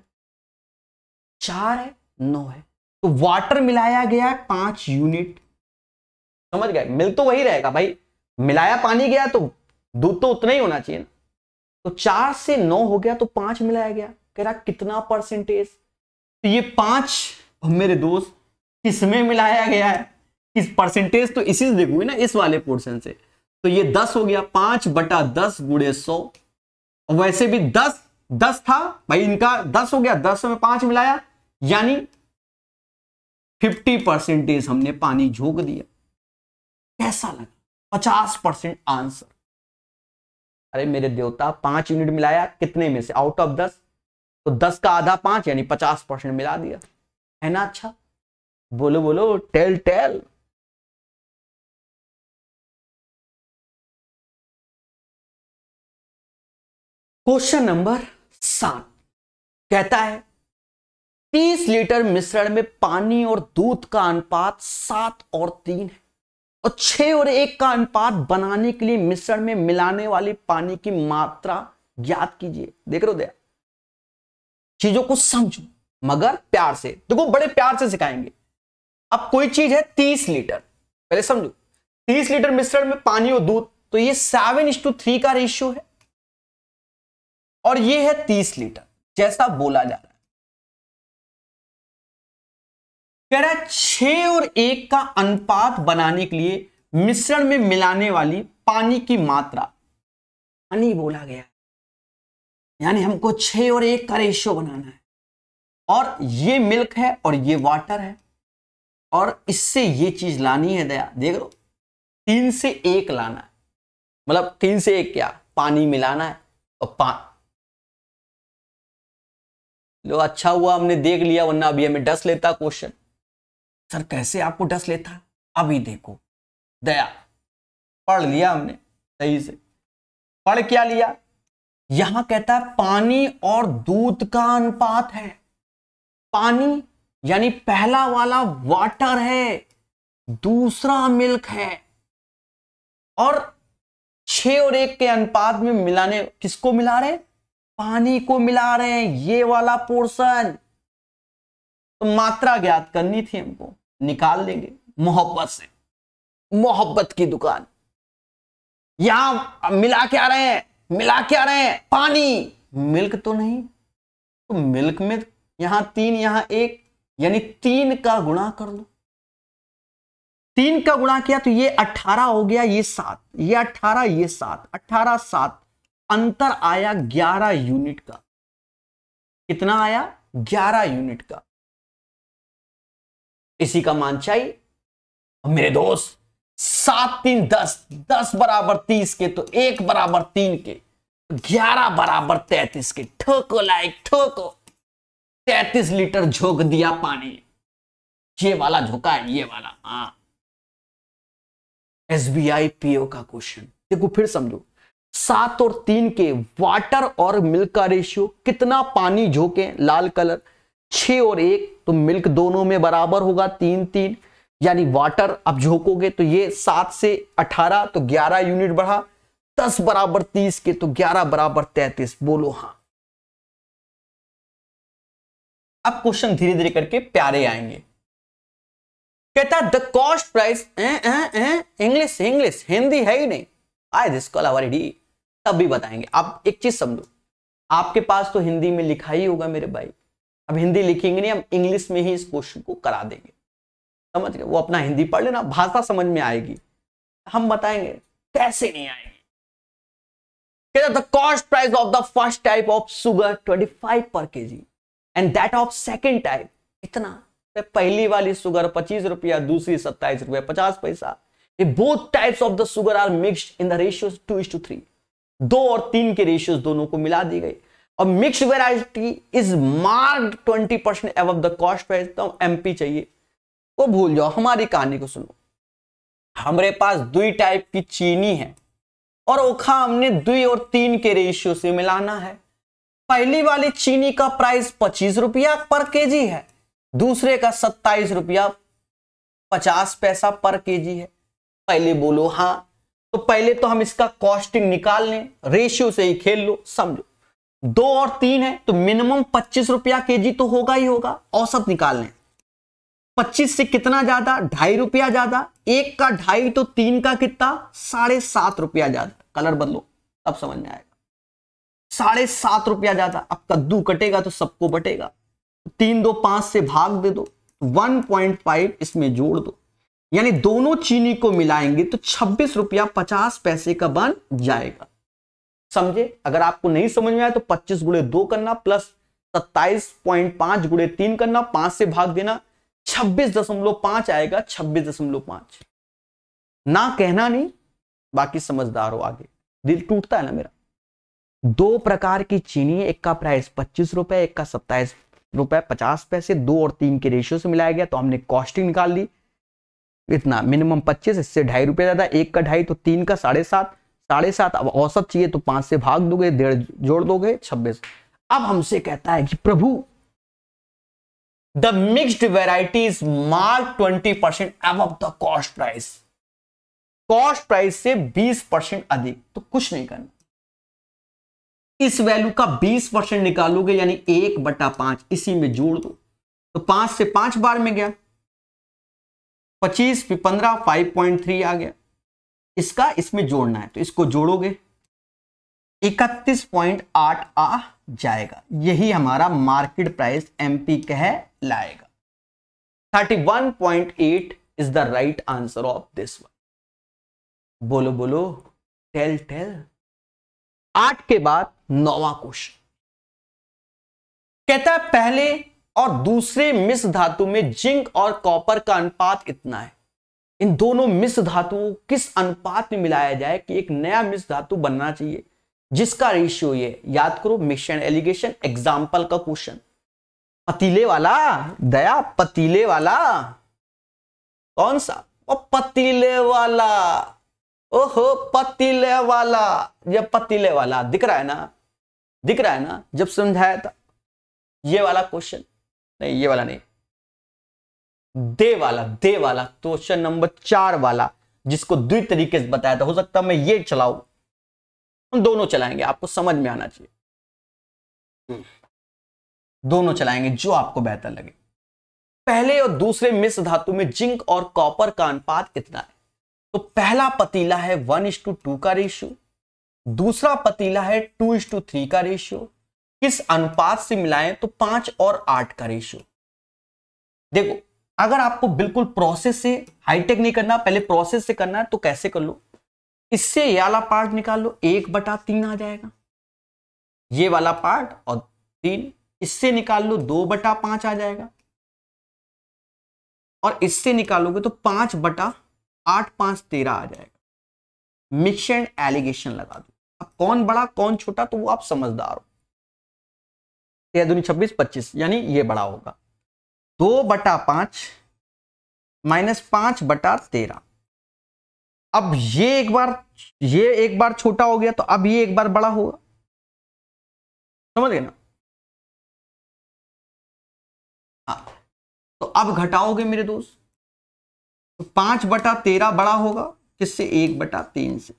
चार है नौ है तो वाटर मिलाया गया है पांच यूनिट समझ गए मिल तो वही रहेगा भाई मिलाया पानी गया तो दूध तो उतना ही होना चाहिए ना तो चार से नौ हो गया तो पांच मिलाया गया कह रहा कितना परसेंटेज तो ये पांच मेरे दोस्त किसमें मिलाया गया है किस परसेंटेज तो इसी से देखोगे ना इस वाले पोर्शन से तो ये दस हो गया पांच बटा दस गुड़े सौ वैसे भी दस दस था भाई इनका दस हो गया दस में पांच मिलाया यानी फिफ्टी परसेंटेज हमने पानी झोंक दिया कैसा लगा पचास परसेंट आंसर अरे मेरे देवता पांच यूनिट मिलाया कितने में से आउट ऑफ दस तो दस का आधा पांच यानी पचास परसेंट मिला दिया है ना अच्छा बोलो बोलो टेल टेल क्वेश्चन नंबर सात कहता है तीस लीटर मिश्रण में पानी और दूध का अनुपात सात और तीन और छह और एक का अनुपात बनाने के लिए मिश्रण में मिलाने वाली पानी की मात्रा ज्ञात कीजिए देख रहे हो दया चीजों को समझो मगर प्यार से देखो बड़े प्यार से सिखाएंगे अब कोई चीज है तीस लीटर पहले समझो तीस लीटर मिश्रण में पानी और दूध तो ये सेवन इंस टू थ्री का रेशियो है और ये है तीस लीटर जैसा बोला जा रहा कह रहा है और एक का अनुपात बनाने के लिए मिश्रण में मिलाने वाली पानी की मात्रा पानी बोला गया यानी हमको छ और एक का रेशियो बनाना है और ये मिल्क है और ये वाटर है और इससे ये चीज लानी है दया देख लो तीन से एक लाना है मतलब तीन से एक क्या पानी मिलाना है और पा लो अच्छा हुआ हमने देख लिया वरना अभी हमें डस लेता क्वेश्चन सर कैसे आपको डस लेता अभी देखो दया पढ़ लिया हमने सही से पढ़ क्या लिया यहां कहता है पानी और दूध का अनुपात है पानी यानी पहला वाला वाटर है दूसरा मिल्क है और छ और एक के अनुपात में मिलाने किसको मिला रहे पानी को मिला रहे हैं ये वाला पोर्शन तो मात्रा ज्ञात करनी थी हमको निकाल देंगे मोहब्बत से मोहब्बत की दुकान यहां मिला के आ रहे हैं मिला के आ रहे हैं पानी मिल्क तो नहीं तो मिल्क में यहां तीन यहां एक यानी तीन का गुणा कर लो तीन का गुणा किया तो ये अट्ठारह हो गया ये सात ये अट्ठारह ये सात अट्ठारह सात अंतर आया ग्यारह यूनिट का कितना आया ग्यारह यूनिट का इसी का मान चाहिए मेरे दोस्त सात तीन दस दस बराबर तीस के तो एक बराबर तीन के ग्यारह बराबर तैतीस के ठोको लाइक ठोको तैतीस लीटर झोंक दिया पानी ये वाला झोंका है ये वाला हाँ एस बी आई पीओ का क्वेश्चन देखो फिर समझो सात और तीन के वाटर और मिल्क का रेशियो कितना पानी झोंके लाल कलर छ और एक तो मिल्क दोनों में बराबर होगा तीन तीन यानी वाटर अब झोंकोगे तो ये सात से अठारह तो ग्यारह यूनिट बढ़ा दस बराबर तीस के तो ग्यारह बराबर तैतीस बोलो हाँ अब क्वेश्चन धीरे धीरे करके प्यारे आएंगे कहता the cost price English English Hindi है ही नहीं I this call our D तब भी बताएंगे आप एक चीज समझो आपके पास तो हिंदी में लिखा ही होगा मेरे भाई अब हिंदी लिखेंगे नहीं हम इंग्लिश में ही इस क्वेश्चन को करा देंगे समझ गए वो अपना हिंदी पढ़ लेना भाषा समझ में आएगी हम बताएंगे कैसे नहीं आएगी the cost price of the first type of sugar 25 K G and that of second type इतना पहली वाली सुगर पच्चीस रुपया दूसरी सत्ताईस रुपया पचास पैसा ये both types of the sugar are mixed in the ratios two is to three दो और तीन के रेशियोज दोनों को मिला दी गई और mix variety is mark twenty percent above the cost price तो एमपी चाहिए वो भूल जाओ हमारी कहानी को सुनो हमारे पास दुई टाइप की चीनी है और ओखा हमने दुई और तीन के रेशियो से मिलाना है पहली वाली चीनी का प्राइस पच्चीस रुपया पर केजी है दूसरे का सत्ताईस रुपया पचास पैसा पर केजी है पहले बोलो हाँ तो पहले तो हम इसका कॉस्टिंग निकाल लें रेशियो से ही खेल लो समझो दो और तीन है तो मिनिमम पच्चीस रुपया के जी तो होगा ही होगा औसत निकाल लें पच्चीस से कितना ज्यादा ढाई रुपया ज्यादा एक का ढाई तो तीन का कितना साढ़े सात रुपया ज्यादा कलर बदलो तब समझ में आएगा साढ़े सात रुपया ज्यादा अब कद्दू कटेगा तो सबको बटेगा तीन दो पांच से भाग दे दो वन पॉइंट फाइव इसमें जोड़ दो यानी दोनों चीनी को मिलाएंगे तो छब्बीस रुपया पचास पैसे का बन जाएगा समझे अगर आपको नहीं समझ में आया तो पच्चीस गुड़े दो करना प्लस सत्ताईस पॉइंट पांच गुड़े तीन करना पांच से भाग देना छब्बीस दशमलव पांच आएगा छब्बीस दशमलव पांच ना कहना नहीं बाकी समझदार हो आगे दिल टूटता है ना मेरा दो प्रकार की चीनी एक का प्राइस पच्चीस रुपए एक का सत्ताईस रुपए पचास पैसे दो और तीन के रेशियो से मिलाया गया तो हमने कॉस्टिंग निकाल ली इतना मिनिमम पच्चीस इससे ढाई रुपए ज्यादा एक का ढाई तो तीन का साढ़े सात साढ़े सात अब औसत चाहिए तो पांच से भाग दोगे डेढ़ जोड़ दोगे छब्बीस अब हमसे कहता है कि प्रभु the mixed varieties mark twenty percent अब the cost price cost price से बीस परसेंट अधिक तो कुछ नहीं करना इस वैल्यू का बीस परसेंट निकालोगे यानी एक बटा पांच इसी में जोड़ दो तो पांच से पांच बार में गया पच्चीस पंद्रह फाइव पॉइंट थ्री आ गया इसका इसमें जोड़ना है तो इसको जोड़ोगे इकतीस पॉइंट आठ आ जाएगा यही हमारा मार्केट प्राइस एमपी कहलाएगा thirty one point eight is the right answer of this one बोलो बोलो टेल टेल आठ के बाद नौवा क्वेश्चन कहता है पहले और दूसरे मिस धातु में जिंक और कॉपर का अनुपात इतना है इन दोनों मिस धातुओं किस अनुपात में मिलाया जाए कि एक नया मिस धातु बनना चाहिए जिसका रेशियो ये याद करो मिक्सचर एलिगेशन एग्जाम्पल का क्वेश्चन पतीले वाला दया पतीले वाला कौन सा ओ पतीले वाला ओहो पतीले वाला ये पतीले वाला दिख रहा है ना दिख रहा है ना जब समझाया था ये वाला क्वेश्चन नहीं ये वाला नहीं दे वाला दे वाला क्वेश्चन नंबर चार वाला जिसको द्वि तरीके से बताया था हो सकता है मैं ये चलाऊ हम दोनों चलाएंगे आपको समझ में आना चाहिए दोनों चलाएंगे जो आपको बेहतर लगे पहले और दूसरे मिश्र धातु में जिंक और कॉपर का अनुपात कितना है तो पहला पतीला है वन इज टू टू का रेशियो दूसरा पतीला है टू इज टू थ्री का रेशियो किस अनुपात से मिलाएं तो पांच और आठ का रेशियो देखो अगर आपको बिल्कुल प्रोसेस से हाईटेक नहीं करना पहले प्रोसेस से करना है तो कैसे कर लो इससे ये वाला पार्ट निकाल लो एक बटा तीन आ जाएगा ये वाला पार्ट और तीन इससे निकाल लो दो बटा पांच आ जाएगा और इससे निकालोगे तो पांच बटा आठ पांच तेरह आ जाएगा मिक्स एंड एलिगेशन लगा दो अब कौन बड़ा कौन छोटा तो वो आप समझदार हो तेरह दूनी छब्बीस पच्चीस यानी ये बड़ा होगा दो बटा पांच माइनस पांच बटा तेरह अब ये एक बार ये एक बार छोटा हो गया तो अब ये एक बार बड़ा होगा समझ गए ना हाँ, तो अब घटाओगे मेरे दोस्त तो पांच बटा तेरह बड़ा होगा किससे एक बटा तीन से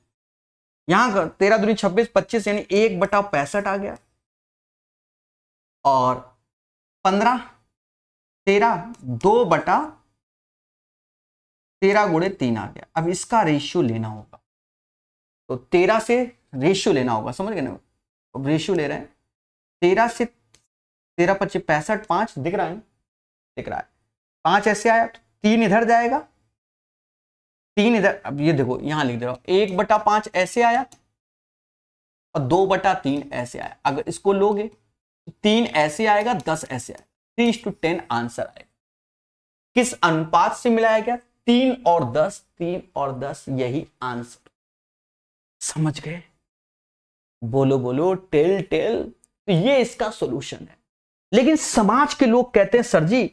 यहां तेरह दूरी छब्बीस पच्चीस यानी एक बटा पैंसठ आ गया और पंद्रह तेरह दो बटा तेरह गुड़े तीन आ गया अब इसका रेशियो लेना होगा तो तेरह से रेशियो लेना होगा समझ गए ना अब रेशियो ले रहे हैं तेरह से तेरह पच्चे पैंसठ पांच दिख रहा है दिख रहा है पांच ऐसे आया तो तीन इधर जाएगा तीन इधर अब ये देखो यहां लिख दे रहा हूं एक बटा पांच ऐसे आया और दो बटा तीन ऐसे आया अगर इसको लोगे तो तीन ऐसे आएगा दस ऐसे आएगा थ्री टू टेन आंसर आएगा किस अनुपात से मिलाया गया तीन और दस तीन और दस यही आंसर समझ गए बोलो बोलो टेल टेल तो ये इसका सॉल्यूशन है लेकिन समाज के लोग कहते हैं सर जी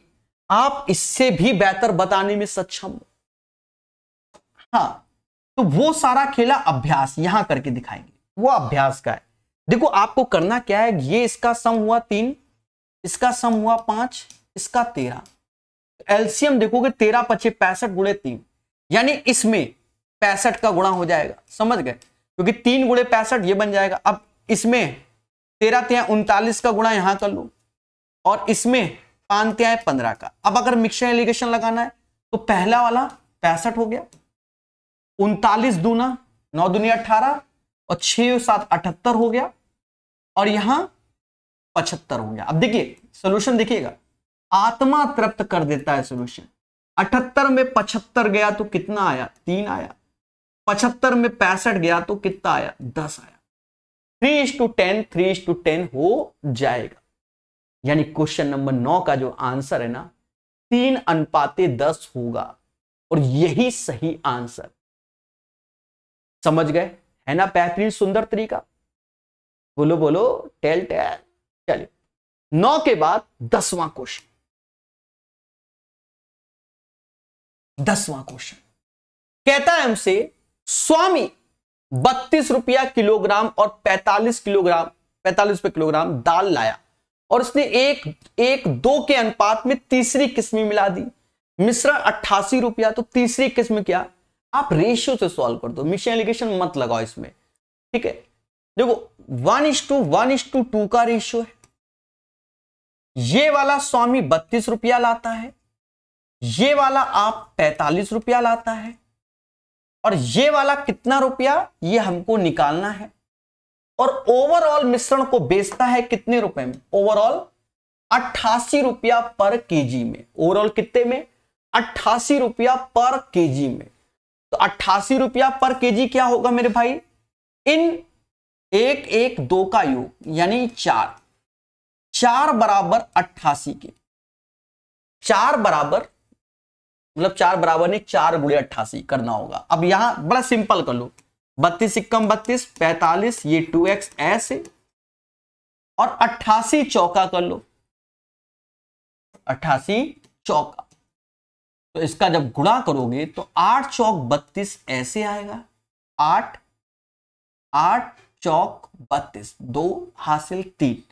आप इससे भी बेहतर बताने में सक्षम हो हाँ तो वो सारा खेला अभ्यास यहां करके दिखाएंगे वो अभ्यास का है देखो आपको करना क्या है ये इसका सम हुआ तीन इसका सम हुआ पांच इसका तेरह एलसीएम देखोगे तेरह पचे पैंसठ गुड़े तीन यानी इसमें पैंसठ का गुणा हो जाएगा समझ गए क्योंकि तीन गुड़े पैंसठ ये बन जाएगा अब इसमें तेरह त्याय उनतालीस का गुणा यहां कर लो और इसमें पांच त्याय पंद्रह का अब अगर मिक्सर एलिगेशन लगाना है तो पहला वाला पैंसठ हो गया उनतालीस दूना नौ दुनिया अठारह और छह सात अठहत्तर हो गया और यहां पचहत्तर हो गया अब देखिए सोल्यूशन देखिएगा आत्मा तृप्त कर देता है सोल्यूशन अठहत्तर में पचहत्तर गया तो कितना आया तीन आया पचहत्तर में पैंसठ गया तो कितना आया दस आया three is to ten three is to ten हो जाएगा यानी क्वेश्चन नंबर नौ का जो आंसर है ना तीन अनुपाते दस होगा और यही सही आंसर समझ गए है ना बेहतरीन सुंदर तरीका बोलो बोलो टेल टेल चलिए नौ के बाद दसवां क्वेश्चन दसवां क्वेश्चन कहता है हमसे स्वामी बत्तीस रुपया किलोग्राम और पैतालीस किलोग्राम पैतालीस रुपये किलोग्राम दाल लाया और उसने एक एक दो के अनुपात में तीसरी किस्मी मिला दी मिश्रण अट्ठासी रुपया तो तीसरी किस्म क्या आप रेशियो से सॉल्व कर दो मिशन एलिगेशन मत लगाओ इसमें ठीक है देखो वन इश टू वन इश टू टू का रेशियो है ये वाला स्वामी बत्तीस रुपया लाता है ये वाला आप पैतालीस रुपया लाता है और ये वाला कितना रुपया ये हमको निकालना है और ओवरऑल मिश्रण को बेचता है कितने रुपए में ओवरऑल अट्ठासी रुपया पर केजी में ओवरऑल कितने में अट्ठासी रुपया पर केजी में तो अट्ठासी रुपया पर केजी क्या होगा मेरे भाई इन एक एक दो का योग यानी चार चार बराबर अट्ठासी के चार बराबर मतलब चार बराबर नहीं चार गुड़े अट्ठासी करना होगा अब यहां बड़ा सिंपल कर लो बत्तीस इक्कम बत्तीस पैतालीस ये टू एक्स ऐसे और अट्ठासी चौका कर लो अट्ठासी चौका तो इसका जब गुणा करोगे तो आठ चौक बत्तीस ऐसे आएगा आठ आठ चौक बत्तीस दो हासिल तीन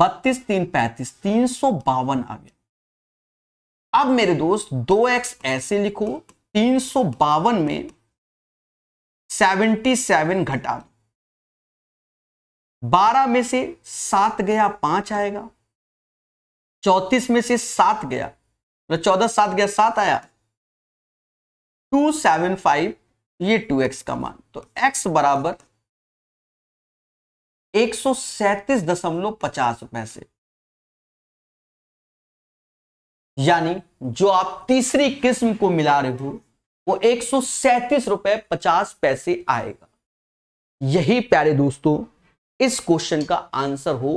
बत्तीस तीन पैंतीस तीन सौ बावन आ गया अब मेरे दोस्त दो एक्स ऐसे लिखो तीन सौ बावन में सेवेंटी सेवन घटा दो बारह में से सात गया पांच आएगा चौतीस में से सात गया तो चौदह सात गया सात आया टू सेवन फाइव ये टू एक्स का मान तो एक्स बराबर एक सौ दशमलव पचास पैसे यानी जो आप तीसरी किस्म को मिला रहे हो वो एक सौ सैतीस रुपए पचास पैसे आएगा यही प्यारे दोस्तों इस क्वेश्चन का आंसर हो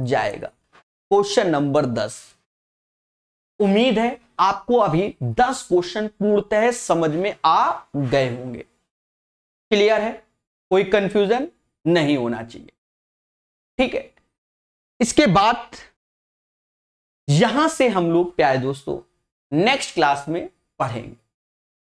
जाएगा क्वेश्चन नंबर दस उम्मीद है आपको अभी दस क्वेश्चन पूर्णतः समझ में आ गए होंगे क्लियर है कोई कंफ्यूजन नहीं होना चाहिए ठीक है इसके बाद यहां से हम लोग प्यारे दोस्तों नेक्स्ट क्लास में पढ़ेंगे